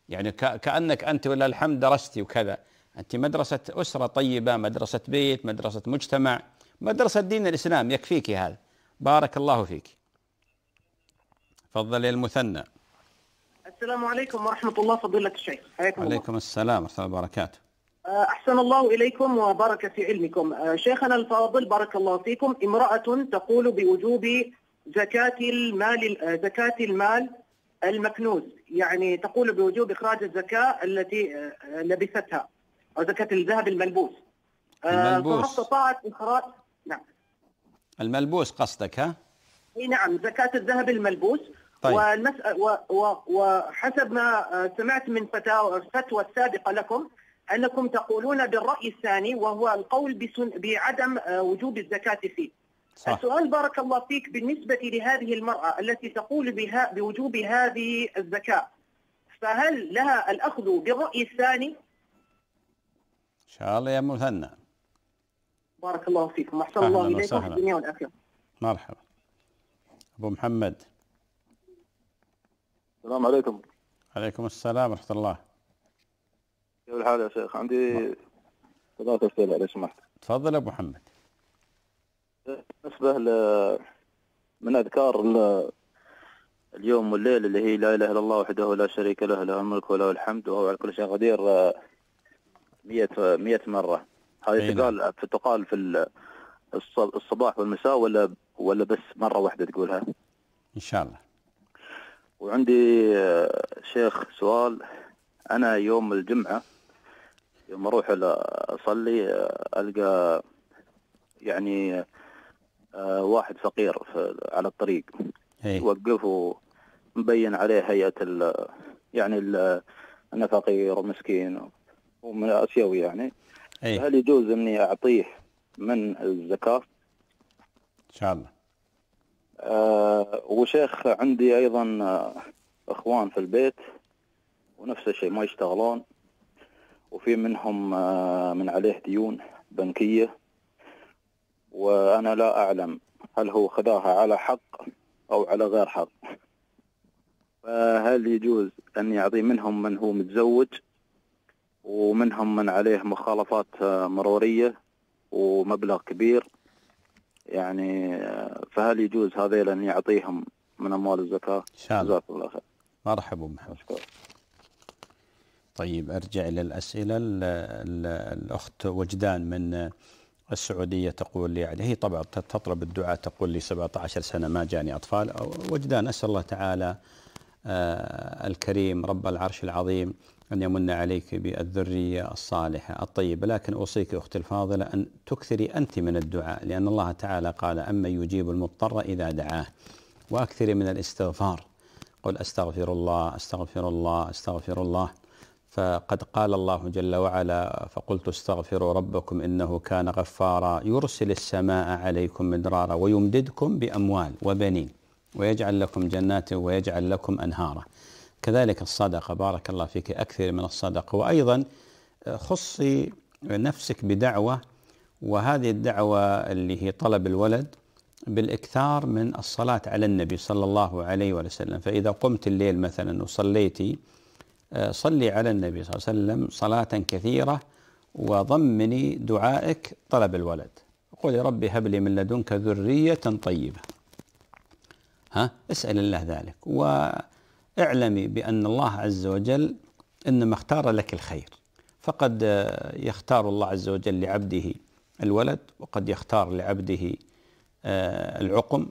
يعني كأنك أنت ولله الحمد درستي وكذا أنت مدرسة أسرة طيبة مدرسة بيت مدرسة مجتمع مدرسة دين الإسلام يكفيك هذا بارك الله فيك تفضل يا المثنى السلام عليكم ورحمة الله فضيلة الشيخ حياكم الله السلام ورحمة الله وبركاته آه، أحسن الله إليكم وبارك في علمكم آه، شيخنا الفاضل بارك الله فيكم امرأة تقول بوجوب زكاة المال آه، زكاة المال المكنوز يعني تقول بوجوب إخراج الزكاة التي لبستها أو زكاة الذهب الملبوس الملبوس استطاعت إخراج نعم الملبوس قصدك ها؟ نعم زكاة الذهب الملبوس طيب. ونس... و... و... وحسب ما آه، سمعت من فتاوى الفتوى السابقة لكم أنكم تقولون بالرأي الثاني وهو القول بسن... بعدم آه، وجوب الزكاة فيه صح. السؤال بارك الله فيك بالنسبة لهذه المرأة التي تقول بها بوجوب هذه الزكاة فهل لها الأخذ بالرأي الثاني؟ إن شاء الله يا مثنى بارك الله فيكم أحسن الله إليكم في الدنيا والآخرة مرحبا أبو محمد السلام عليكم عليكم السلام ورحمة الله كيف الحال يا شيخ عندي ثلاث أسئلة لو سمحت تفضل أبو محمد بالنسبة ل من أذكار ل... اليوم والليل اللي هي لا إله إلا الله وحده لا شريك له له الملك وله الحمد وهو على كل شيء قدير 100 آه، 100 مرة هذه نعم. تقال في تقال في الصباح والمساء ولا ولا بس مرة واحدة تقولها؟ إن شاء الله وعندي آه، شيخ سؤال انا يوم الجمعه يوم اروح اصلي آه، القى يعني آه، واحد فقير على الطريق يوقفه إيه. مبين عليه هيئه ال يعني ال انا فقير ومسكين ومن اسيوي يعني أي. هل يجوز اني اعطيه من الزكاه؟ ان شاء الله آه وشيخ عندي ايضا آه اخوان في البيت ونفس الشيء ما يشتغلون وفي منهم آه من عليه ديون بنكيه وانا لا اعلم هل هو خذاها على حق او على غير حق فهل يجوز ان يعطي منهم من هو متزوج ومنهم من عليه مخالفات آه، مروريه ومبلغ كبير يعني فهل يجوز هذيل ان يعطيهم من اموال الزكاه؟ ان شاء الله جزاك الله خير. مرحبا محمد. طيب ارجع الى الاسئله الاخت وجدان من السعوديه تقول لي يعني هي طبعا تطلب الدعاء تقول لي 17 سنه ما جاني اطفال وجدان اسال الله تعالى آه، الكريم رب العرش العظيم أن يمن عليك بالذرية الصالحة الطيبة لكن أوصيك أختي الفاضلة أن تكثري أنت من الدعاء لأن الله تعالى قال أما يجيب المضطر إذا دعاه وأكثري من الاستغفار قل أستغفر الله أستغفر الله أستغفر الله فقد قال الله جل وعلا فقلت استغفروا ربكم إنه كان غفارا يرسل السماء عليكم مدرارا ويمددكم بأموال وبنين ويجعل لكم جنات ويجعل لكم أنهارا كذلك الصدقة بارك الله فيك أكثر من الصدقة وأيضا خصي نفسك بدعوة وهذه الدعوة اللي هي طلب الولد بالإكثار من الصلاة على النبي صلى الله عليه وسلم فإذا قمت الليل مثلا وصليتي آه، صلي على النبي صلى الله عليه وسلم صلاة كثيرة وضمني دعائك طلب الولد قولي ربي هب لي من لدنك ذرية طيبة ها اسأل الله ذلك و اعلمي بأن الله عز وجل إنما اختار لك الخير فقد آه، يختار الله عز وجل لعبده الولد وقد يختار لعبده آه، العقم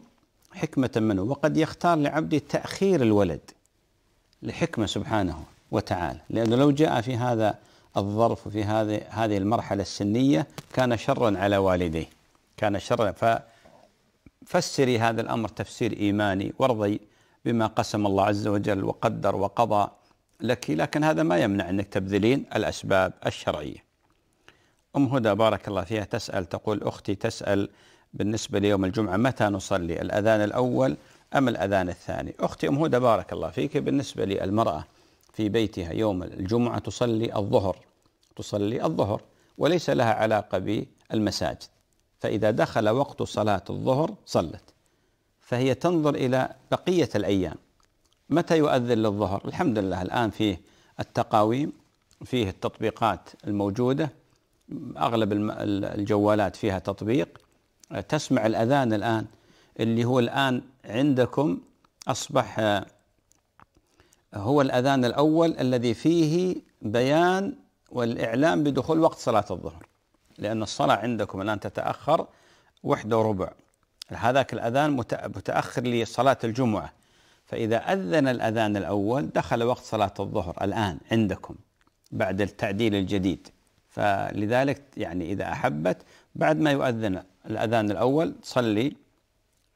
حكمة منه وقد يختار لعبده تأخير الولد لحكمة سبحانه وتعالى لأنه لو جاء في هذا الظرف وفي هذه هذه المرحلة السنية كان شرا على والديه كان شرا ففسري هذا الأمر تفسير إيماني وارضي بما قسم الله عز وجل وقدر وقضى لك لكن هذا ما يمنع أنك تبذلين الأسباب الشرعية أم هدى بارك الله فيها تسأل تقول أختي تسأل بالنسبة ليوم الجمعة متى نصلي الأذان الأول أم الأذان الثاني أختي أم هدى بارك الله فيك بالنسبة للمرأة في بيتها يوم الجمعة تصلي الظهر تصلي الظهر وليس لها علاقة بالمساجد فإذا دخل وقت صلاة الظهر صلت فهي تنظر إلى بقية الأيام متى يؤذن للظهر الحمد لله الآن فيه التقاويم فيه التطبيقات الموجودة أغلب الجوالات فيها تطبيق تسمع الأذان الآن اللي هو الآن عندكم أصبح هو الأذان الأول الذي فيه بيان والإعلام بدخول وقت صلاة الظهر لأن الصلاة عندكم الآن تتأخر وحدة وربع هذاك الأذان متأخر لصلاة الجمعة فإذا أذن الأذان الأول دخل وقت صلاة الظهر الآن عندكم بعد التعديل الجديد فلذلك يعني إذا أحبت بعد ما يؤذن الأذان الأول تصلي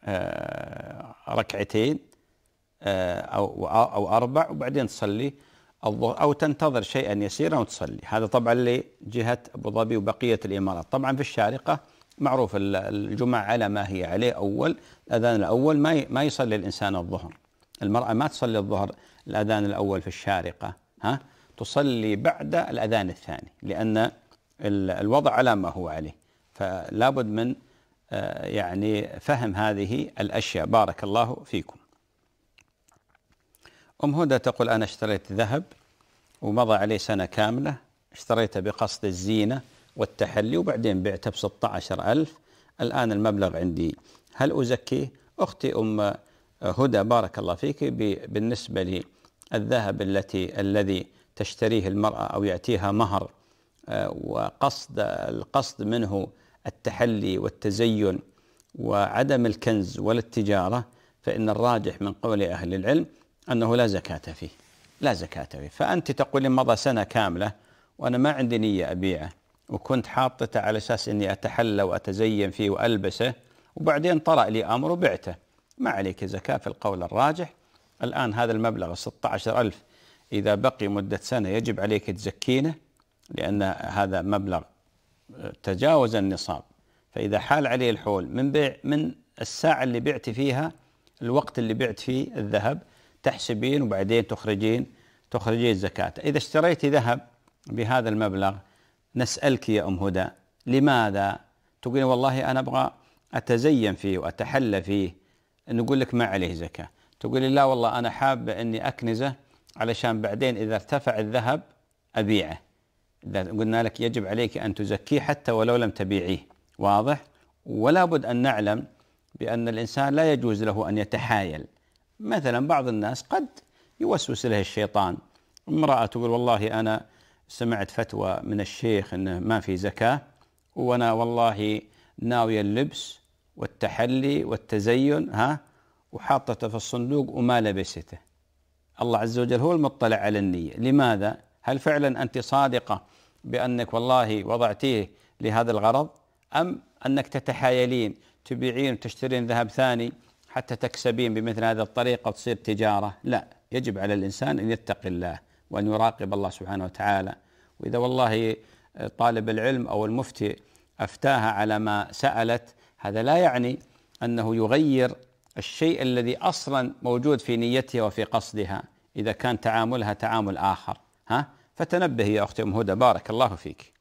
آه، ركعتين آه، أو أو أربع وبعدين تصلي الظهر أو تنتظر شيئا يسيرا وتصلي هذا طبعا لجهة أبو ظبي وبقية الإمارات طبعا في الشارقة معروف الجمعة على ما هي عليه أول الأذان الأول ما ما يصلي الإنسان الظهر المرأة ما تصلي الظهر الأذان الأول في الشارقة ها تصلي بعد الأذان الثاني لأن الوضع على ما هو عليه فلا بد من آه، يعني فهم هذه الأشياء بارك الله فيكم أم هدى تقول أنا اشتريت ذهب ومضى عليه سنة كاملة اشتريته بقصد الزينة والتحلي وبعدين بعتها ب 16000 الآن المبلغ عندي هل أزكيه؟ أختي أم هدى بارك الله فيك بالنسبة للذهب التي الذي تشتريه المرأة أو يأتيها مهر آه، وقصد القصد منه التحلي والتزين وعدم الكنز ولا التجارة فإن الراجح من قول أهل العلم أنه لا زكاة فيه لا زكاة فيه فأنت تقولين مضى سنة كاملة وأنا ما عندي نية أبيعه وكنت حاطته على اساس اني اتحلى واتزين فيه والبسه وبعدين طرأ لي امر وبعته ما عليك زكاه في القول الراجح الان هذا المبلغ 16000 اذا بقي مده سنه يجب عليك تزكينه لان هذا مبلغ آه، تجاوز النصاب فاذا حال عليه الحول من بيع من الساعه اللي بعت فيها الوقت اللي بعت فيه الذهب تحسبين وبعدين تخرجين تخرجين الزكاه اذا اشتريت ذهب بهذا المبلغ نسألك يا أم هدى لماذا تقول والله أنا أبغى أتزين فيه وأتحلى فيه نقول لك ما عليه زكاة تقولي لا والله أنا حابة أني أكنزه علشان بعدين إذا ارتفع الذهب أبيعه إذا قلنا لك يجب عليك أن تزكيه حتى ولو لم تبيعيه واضح ولا بد أن نعلم بأن الإنسان لا يجوز له أن يتحايل مثلا بعض الناس قد يوسوس له الشيطان امرأة تقول والله أنا سمعت فتوى من الشيخ انه ما في زكاه وانا والله ناوي اللبس والتحلي والتزين ها وحاطته في الصندوق وما لبسته الله عز وجل هو المطلع على النية لماذا؟ هل فعلا أنت صادقة بأنك والله وضعتيه لهذا الغرض أم أنك تتحايلين تبيعين وتشترين ذهب ثاني حتى تكسبين بمثل هذه الطريقة وتصير تجارة لا يجب على الإنسان أن يتقي الله وأن يراقب الله سبحانه وتعالى وإذا والله طالب العلم أو المفتي أفتاها على ما سألت هذا لا يعني أنه يغير الشيء الذي أصلا موجود في نيتها وفي قصدها إذا كان تعاملها تعامل آخر ها فتنبهي يا أختي أم هدى بارك الله فيك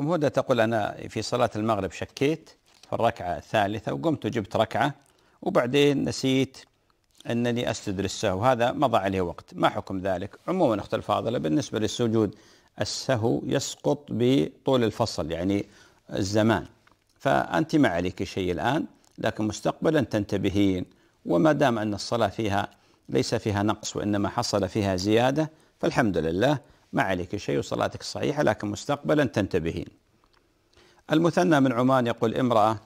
أم هدى تقول أنا في صلاة المغرب شكيت في الركعة الثالثة وقمت وجبت ركعة وبعدين نسيت أنني أسجد للسهو هذا مضى عليه وقت ما حكم ذلك عموما أخت الفاضلة بالنسبة للسجود السهو يسقط بطول الفصل يعني الزمان فأنت ما عليك شيء الآن لكن مستقبلا تنتبهين وما دام أن الصلاة فيها ليس فيها نقص وإنما حصل فيها زيادة فالحمد لله ما عليك شيء وصلاتك صحيحة لكن مستقبلا تنتبهين المثنى من عمان يقول امرأة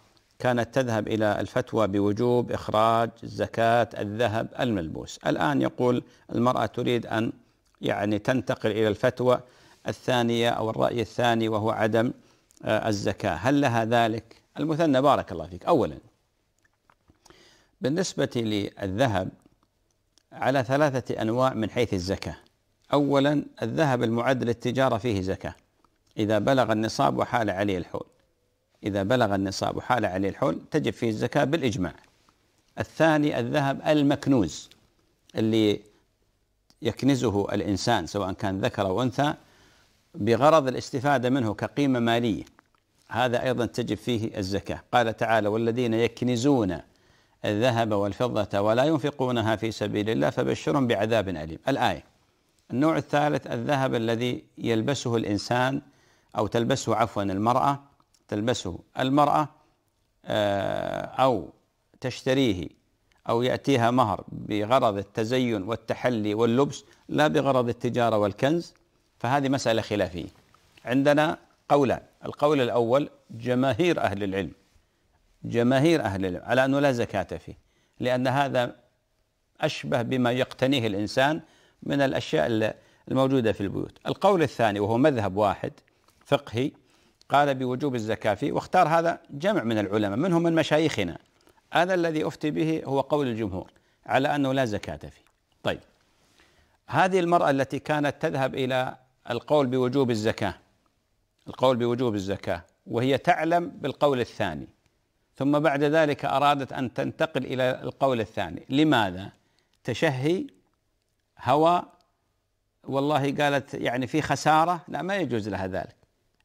كانت تذهب إلى الفتوى بوجوب إخراج زكاة الذهب الملبوس الآن يقول المرأة تريد أن يعني تنتقل إلى الفتوى الثانية أو الرأي الثاني وهو عدم آه، الزكاة هل لها ذلك؟ المثنى بارك الله فيك أولا بالنسبة للذهب على ثلاثة أنواع من حيث الزكاة أولا الذهب المعد للتجارة فيه زكاة إذا بلغ النصاب وحال عليه الحول إذا بلغ النصاب وحال عليه الحول تجب فيه الزكاة بالإجماع الثاني الذهب المكنوز اللي يكنزه الإنسان سواء كان ذكر أو أنثى بغرض الاستفادة منه كقيمة مالية هذا أيضا تجب فيه الزكاة قال تعالى والذين يكنزون الذهب والفضة ولا ينفقونها في سبيل الله فبشرهم بعذاب أليم الآية النوع الثالث الذهب الذي يلبسه الإنسان أو تلبسه عفوا المرأة تلبسه المرأة آه، أو تشتريه أو يأتيها مهر بغرض التزين والتحلي واللبس لا بغرض التجارة والكنز فهذه مسألة خلافية عندنا قولان القول الأول جماهير أهل العلم جماهير أهل العلم على أنه لا زكاة فيه لأن هذا أشبه بما يقتنيه الإنسان من الأشياء الموجودة في البيوت القول الثاني وهو مذهب واحد فقهي قال بوجوب الزكاة فيه واختار هذا جمع من العلماء منهم من مشايخنا هذا الذي أفتي به هو قول الجمهور على أنه لا زكاة فيه طيب هذه المرأة التي كانت تذهب إلى القول بوجوب الزكاة القول بوجوب الزكاة وهي تعلم بالقول الثاني ثم بعد ذلك أرادت أن تنتقل إلى القول الثاني لماذا؟ تشهي هوى والله قالت يعني في خسارة لا ما يجوز لها ذلك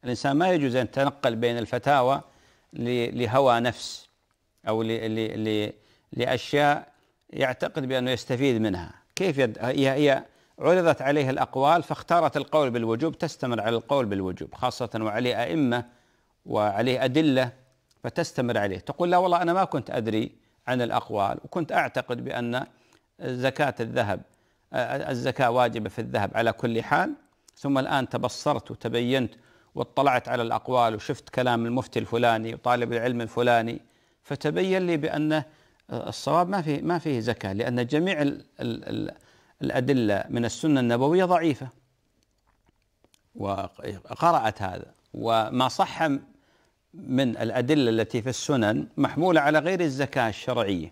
الإنسان ما يجوز أن يتنقل بين الفتاوى لهوى نفس أو لـ لـ لـ لأشياء يعتقد بأنه يستفيد منها كيف يد... هي هي عرضت عليه الأقوال فاختارت القول بالوجوب تستمر على القول بالوجوب خاصة وعليه أئمة وعليه أدلة فتستمر عليه تقول لا والله أنا ما كنت أدري عن الأقوال وكنت أعتقد بأن زكاة الذهب آه، الزكاة واجبة في الذهب على كل حال ثم الآن تبصرت وتبينت واطلعت على الأقوال وشفت كلام المفتي الفلاني وطالب العلم الفلاني فتبين لي بأن الصواب ما فيه ما فيه زكاة لأن جميع الـ الـ الأدلة من السنة النبوية ضعيفة وقرأت هذا وما صح من الأدلة التي في السنن محمولة على غير الزكاة الشرعية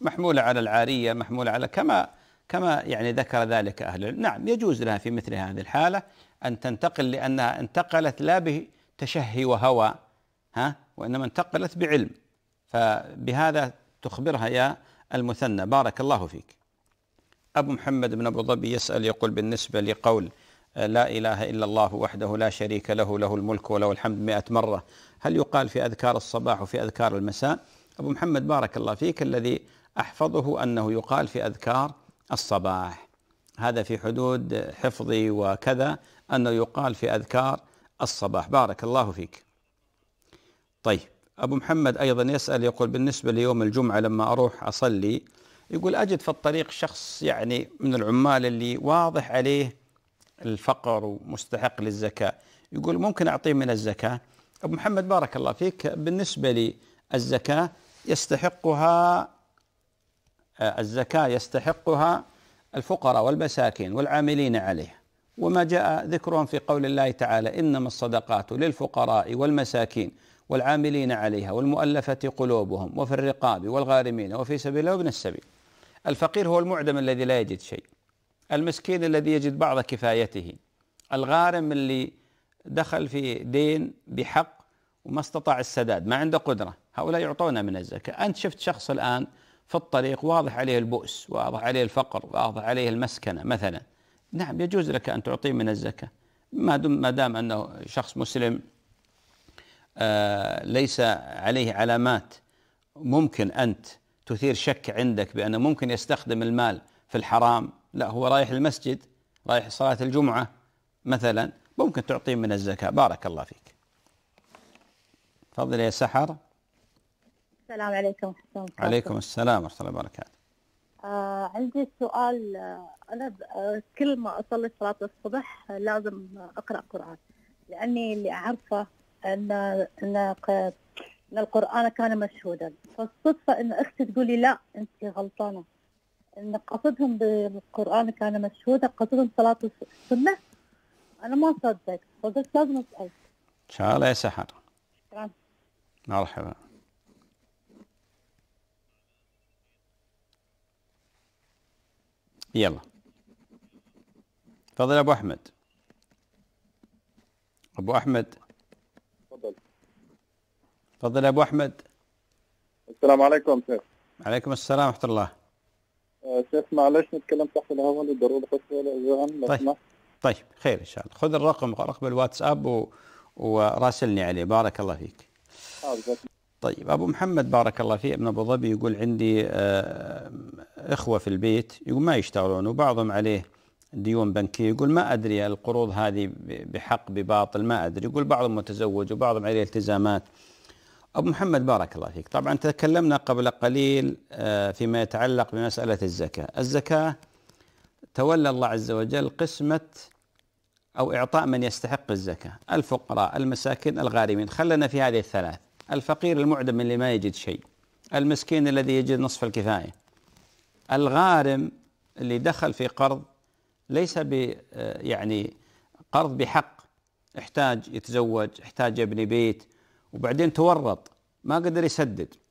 محمولة على العارية محمولة على كما كما يعني ذكر ذلك أهل نعم يجوز لها في مثل هذه الحالة أن تنتقل لأنها انتقلت لا بتشهي وهوى ها وإنما انتقلت بعلم فبهذا تخبرها يا المثنى بارك الله فيك أبو محمد بن أبو ظبي يسأل يقول بالنسبة لقول آه، لا إله إلا الله وحده لا شريك له له الملك وله الحمد مئة مرة هل يقال في أذكار الصباح وفي أذكار المساء أبو محمد بارك الله فيك الذي أحفظه أنه يقال في أذكار الصباح هذا في حدود حفظي وكذا أنه يقال في أذكار الصباح بارك الله فيك طيب أبو محمد أيضا يسأل يقول بالنسبة ليوم الجمعة لما أروح أصلي يقول أجد في الطريق شخص يعني من العمال اللي واضح عليه الفقر ومستحق للزكاة يقول ممكن أعطيه من الزكاة أبو محمد بارك الله فيك بالنسبة للزكاة يستحقها آه، الزكاة يستحقها الفقراء والمساكين والعاملين عليه وما جاء ذكرهم في قول الله تعالى انما الصدقات للفقراء والمساكين والعاملين عليها والمؤلفه قلوبهم وفي الرقاب والغارمين وفي سبيل الله وابن السبيل الفقير هو المعدم الذي لا يجد شيء المسكين الذي يجد بعض كفايته الغارم اللي دخل في دين بحق وما استطاع السداد ما عنده قدره هؤلاء يعطونا من الزكاه انت شفت شخص الان في الطريق واضح عليه البؤس واضح عليه الفقر واضح عليه المسكنة مثلا نعم يجوز لك أن تعطيه من الزكاة ما دام أنه شخص مسلم آه، ليس عليه علامات ممكن أنت تثير شك عندك بأنه ممكن يستخدم المال في الحرام لا هو رايح المسجد رايح صلاة الجمعة مثلا ممكن تعطيه من الزكاة بارك الله فيك تفضل يا سحر السلام عليكم ورحمة الله عليكم السلام ورحمة الله وبركاته. آه عندي سؤال آه، أنا آه، كل ما أصلي صلاة الصبح لازم أقرأ قرآن لأني اللي أعرفه أن أن أن القرآن كان مشهودا فالصدفة أن أختي تقولي لا أنت غلطانة أن قصدهم بالقرآن كان مشهودا قصدهم صلاة السنة أنا ما صدقت فقلت لازم أسأل إن شاء الله يا سحر مرحبا يلا تفضل ابو احمد ابو احمد تفضل تفضل ابو احمد السلام عليكم شيخ عليكم السلام ورحمه الله شيخ آه، معلش نتكلم تحت الهواء للضروره بس طيب طيب خير ان شاء الله خذ الرقم رقم الواتساب و... وراسلني عليه بارك الله فيك طيب ابو محمد بارك الله فيه من ابو ظبي يقول عندي آه، اخوه في البيت يقول ما يشتغلون وبعضهم عليه ديون بنكيه يقول ما ادري القروض هذه بحق بباطل ما ادري يقول بعضهم متزوج وبعضهم عليه التزامات ابو محمد بارك الله فيك طبعا تكلمنا قبل قليل آه، فيما يتعلق بمساله الزكاه الزكاه تولى الله عز وجل قسمه أو إعطاء من يستحق الزكاة الفقراء المساكين الغارمين خلنا في هذه الثلاث الفقير المعدم اللي ما يجد شيء المسكين الذي يجد نصف الكفايه الغارم اللي دخل في قرض ليس ب آه، يعني قرض بحق احتاج يتزوج احتاج يبني بيت وبعدين تورط ما قدر يسدد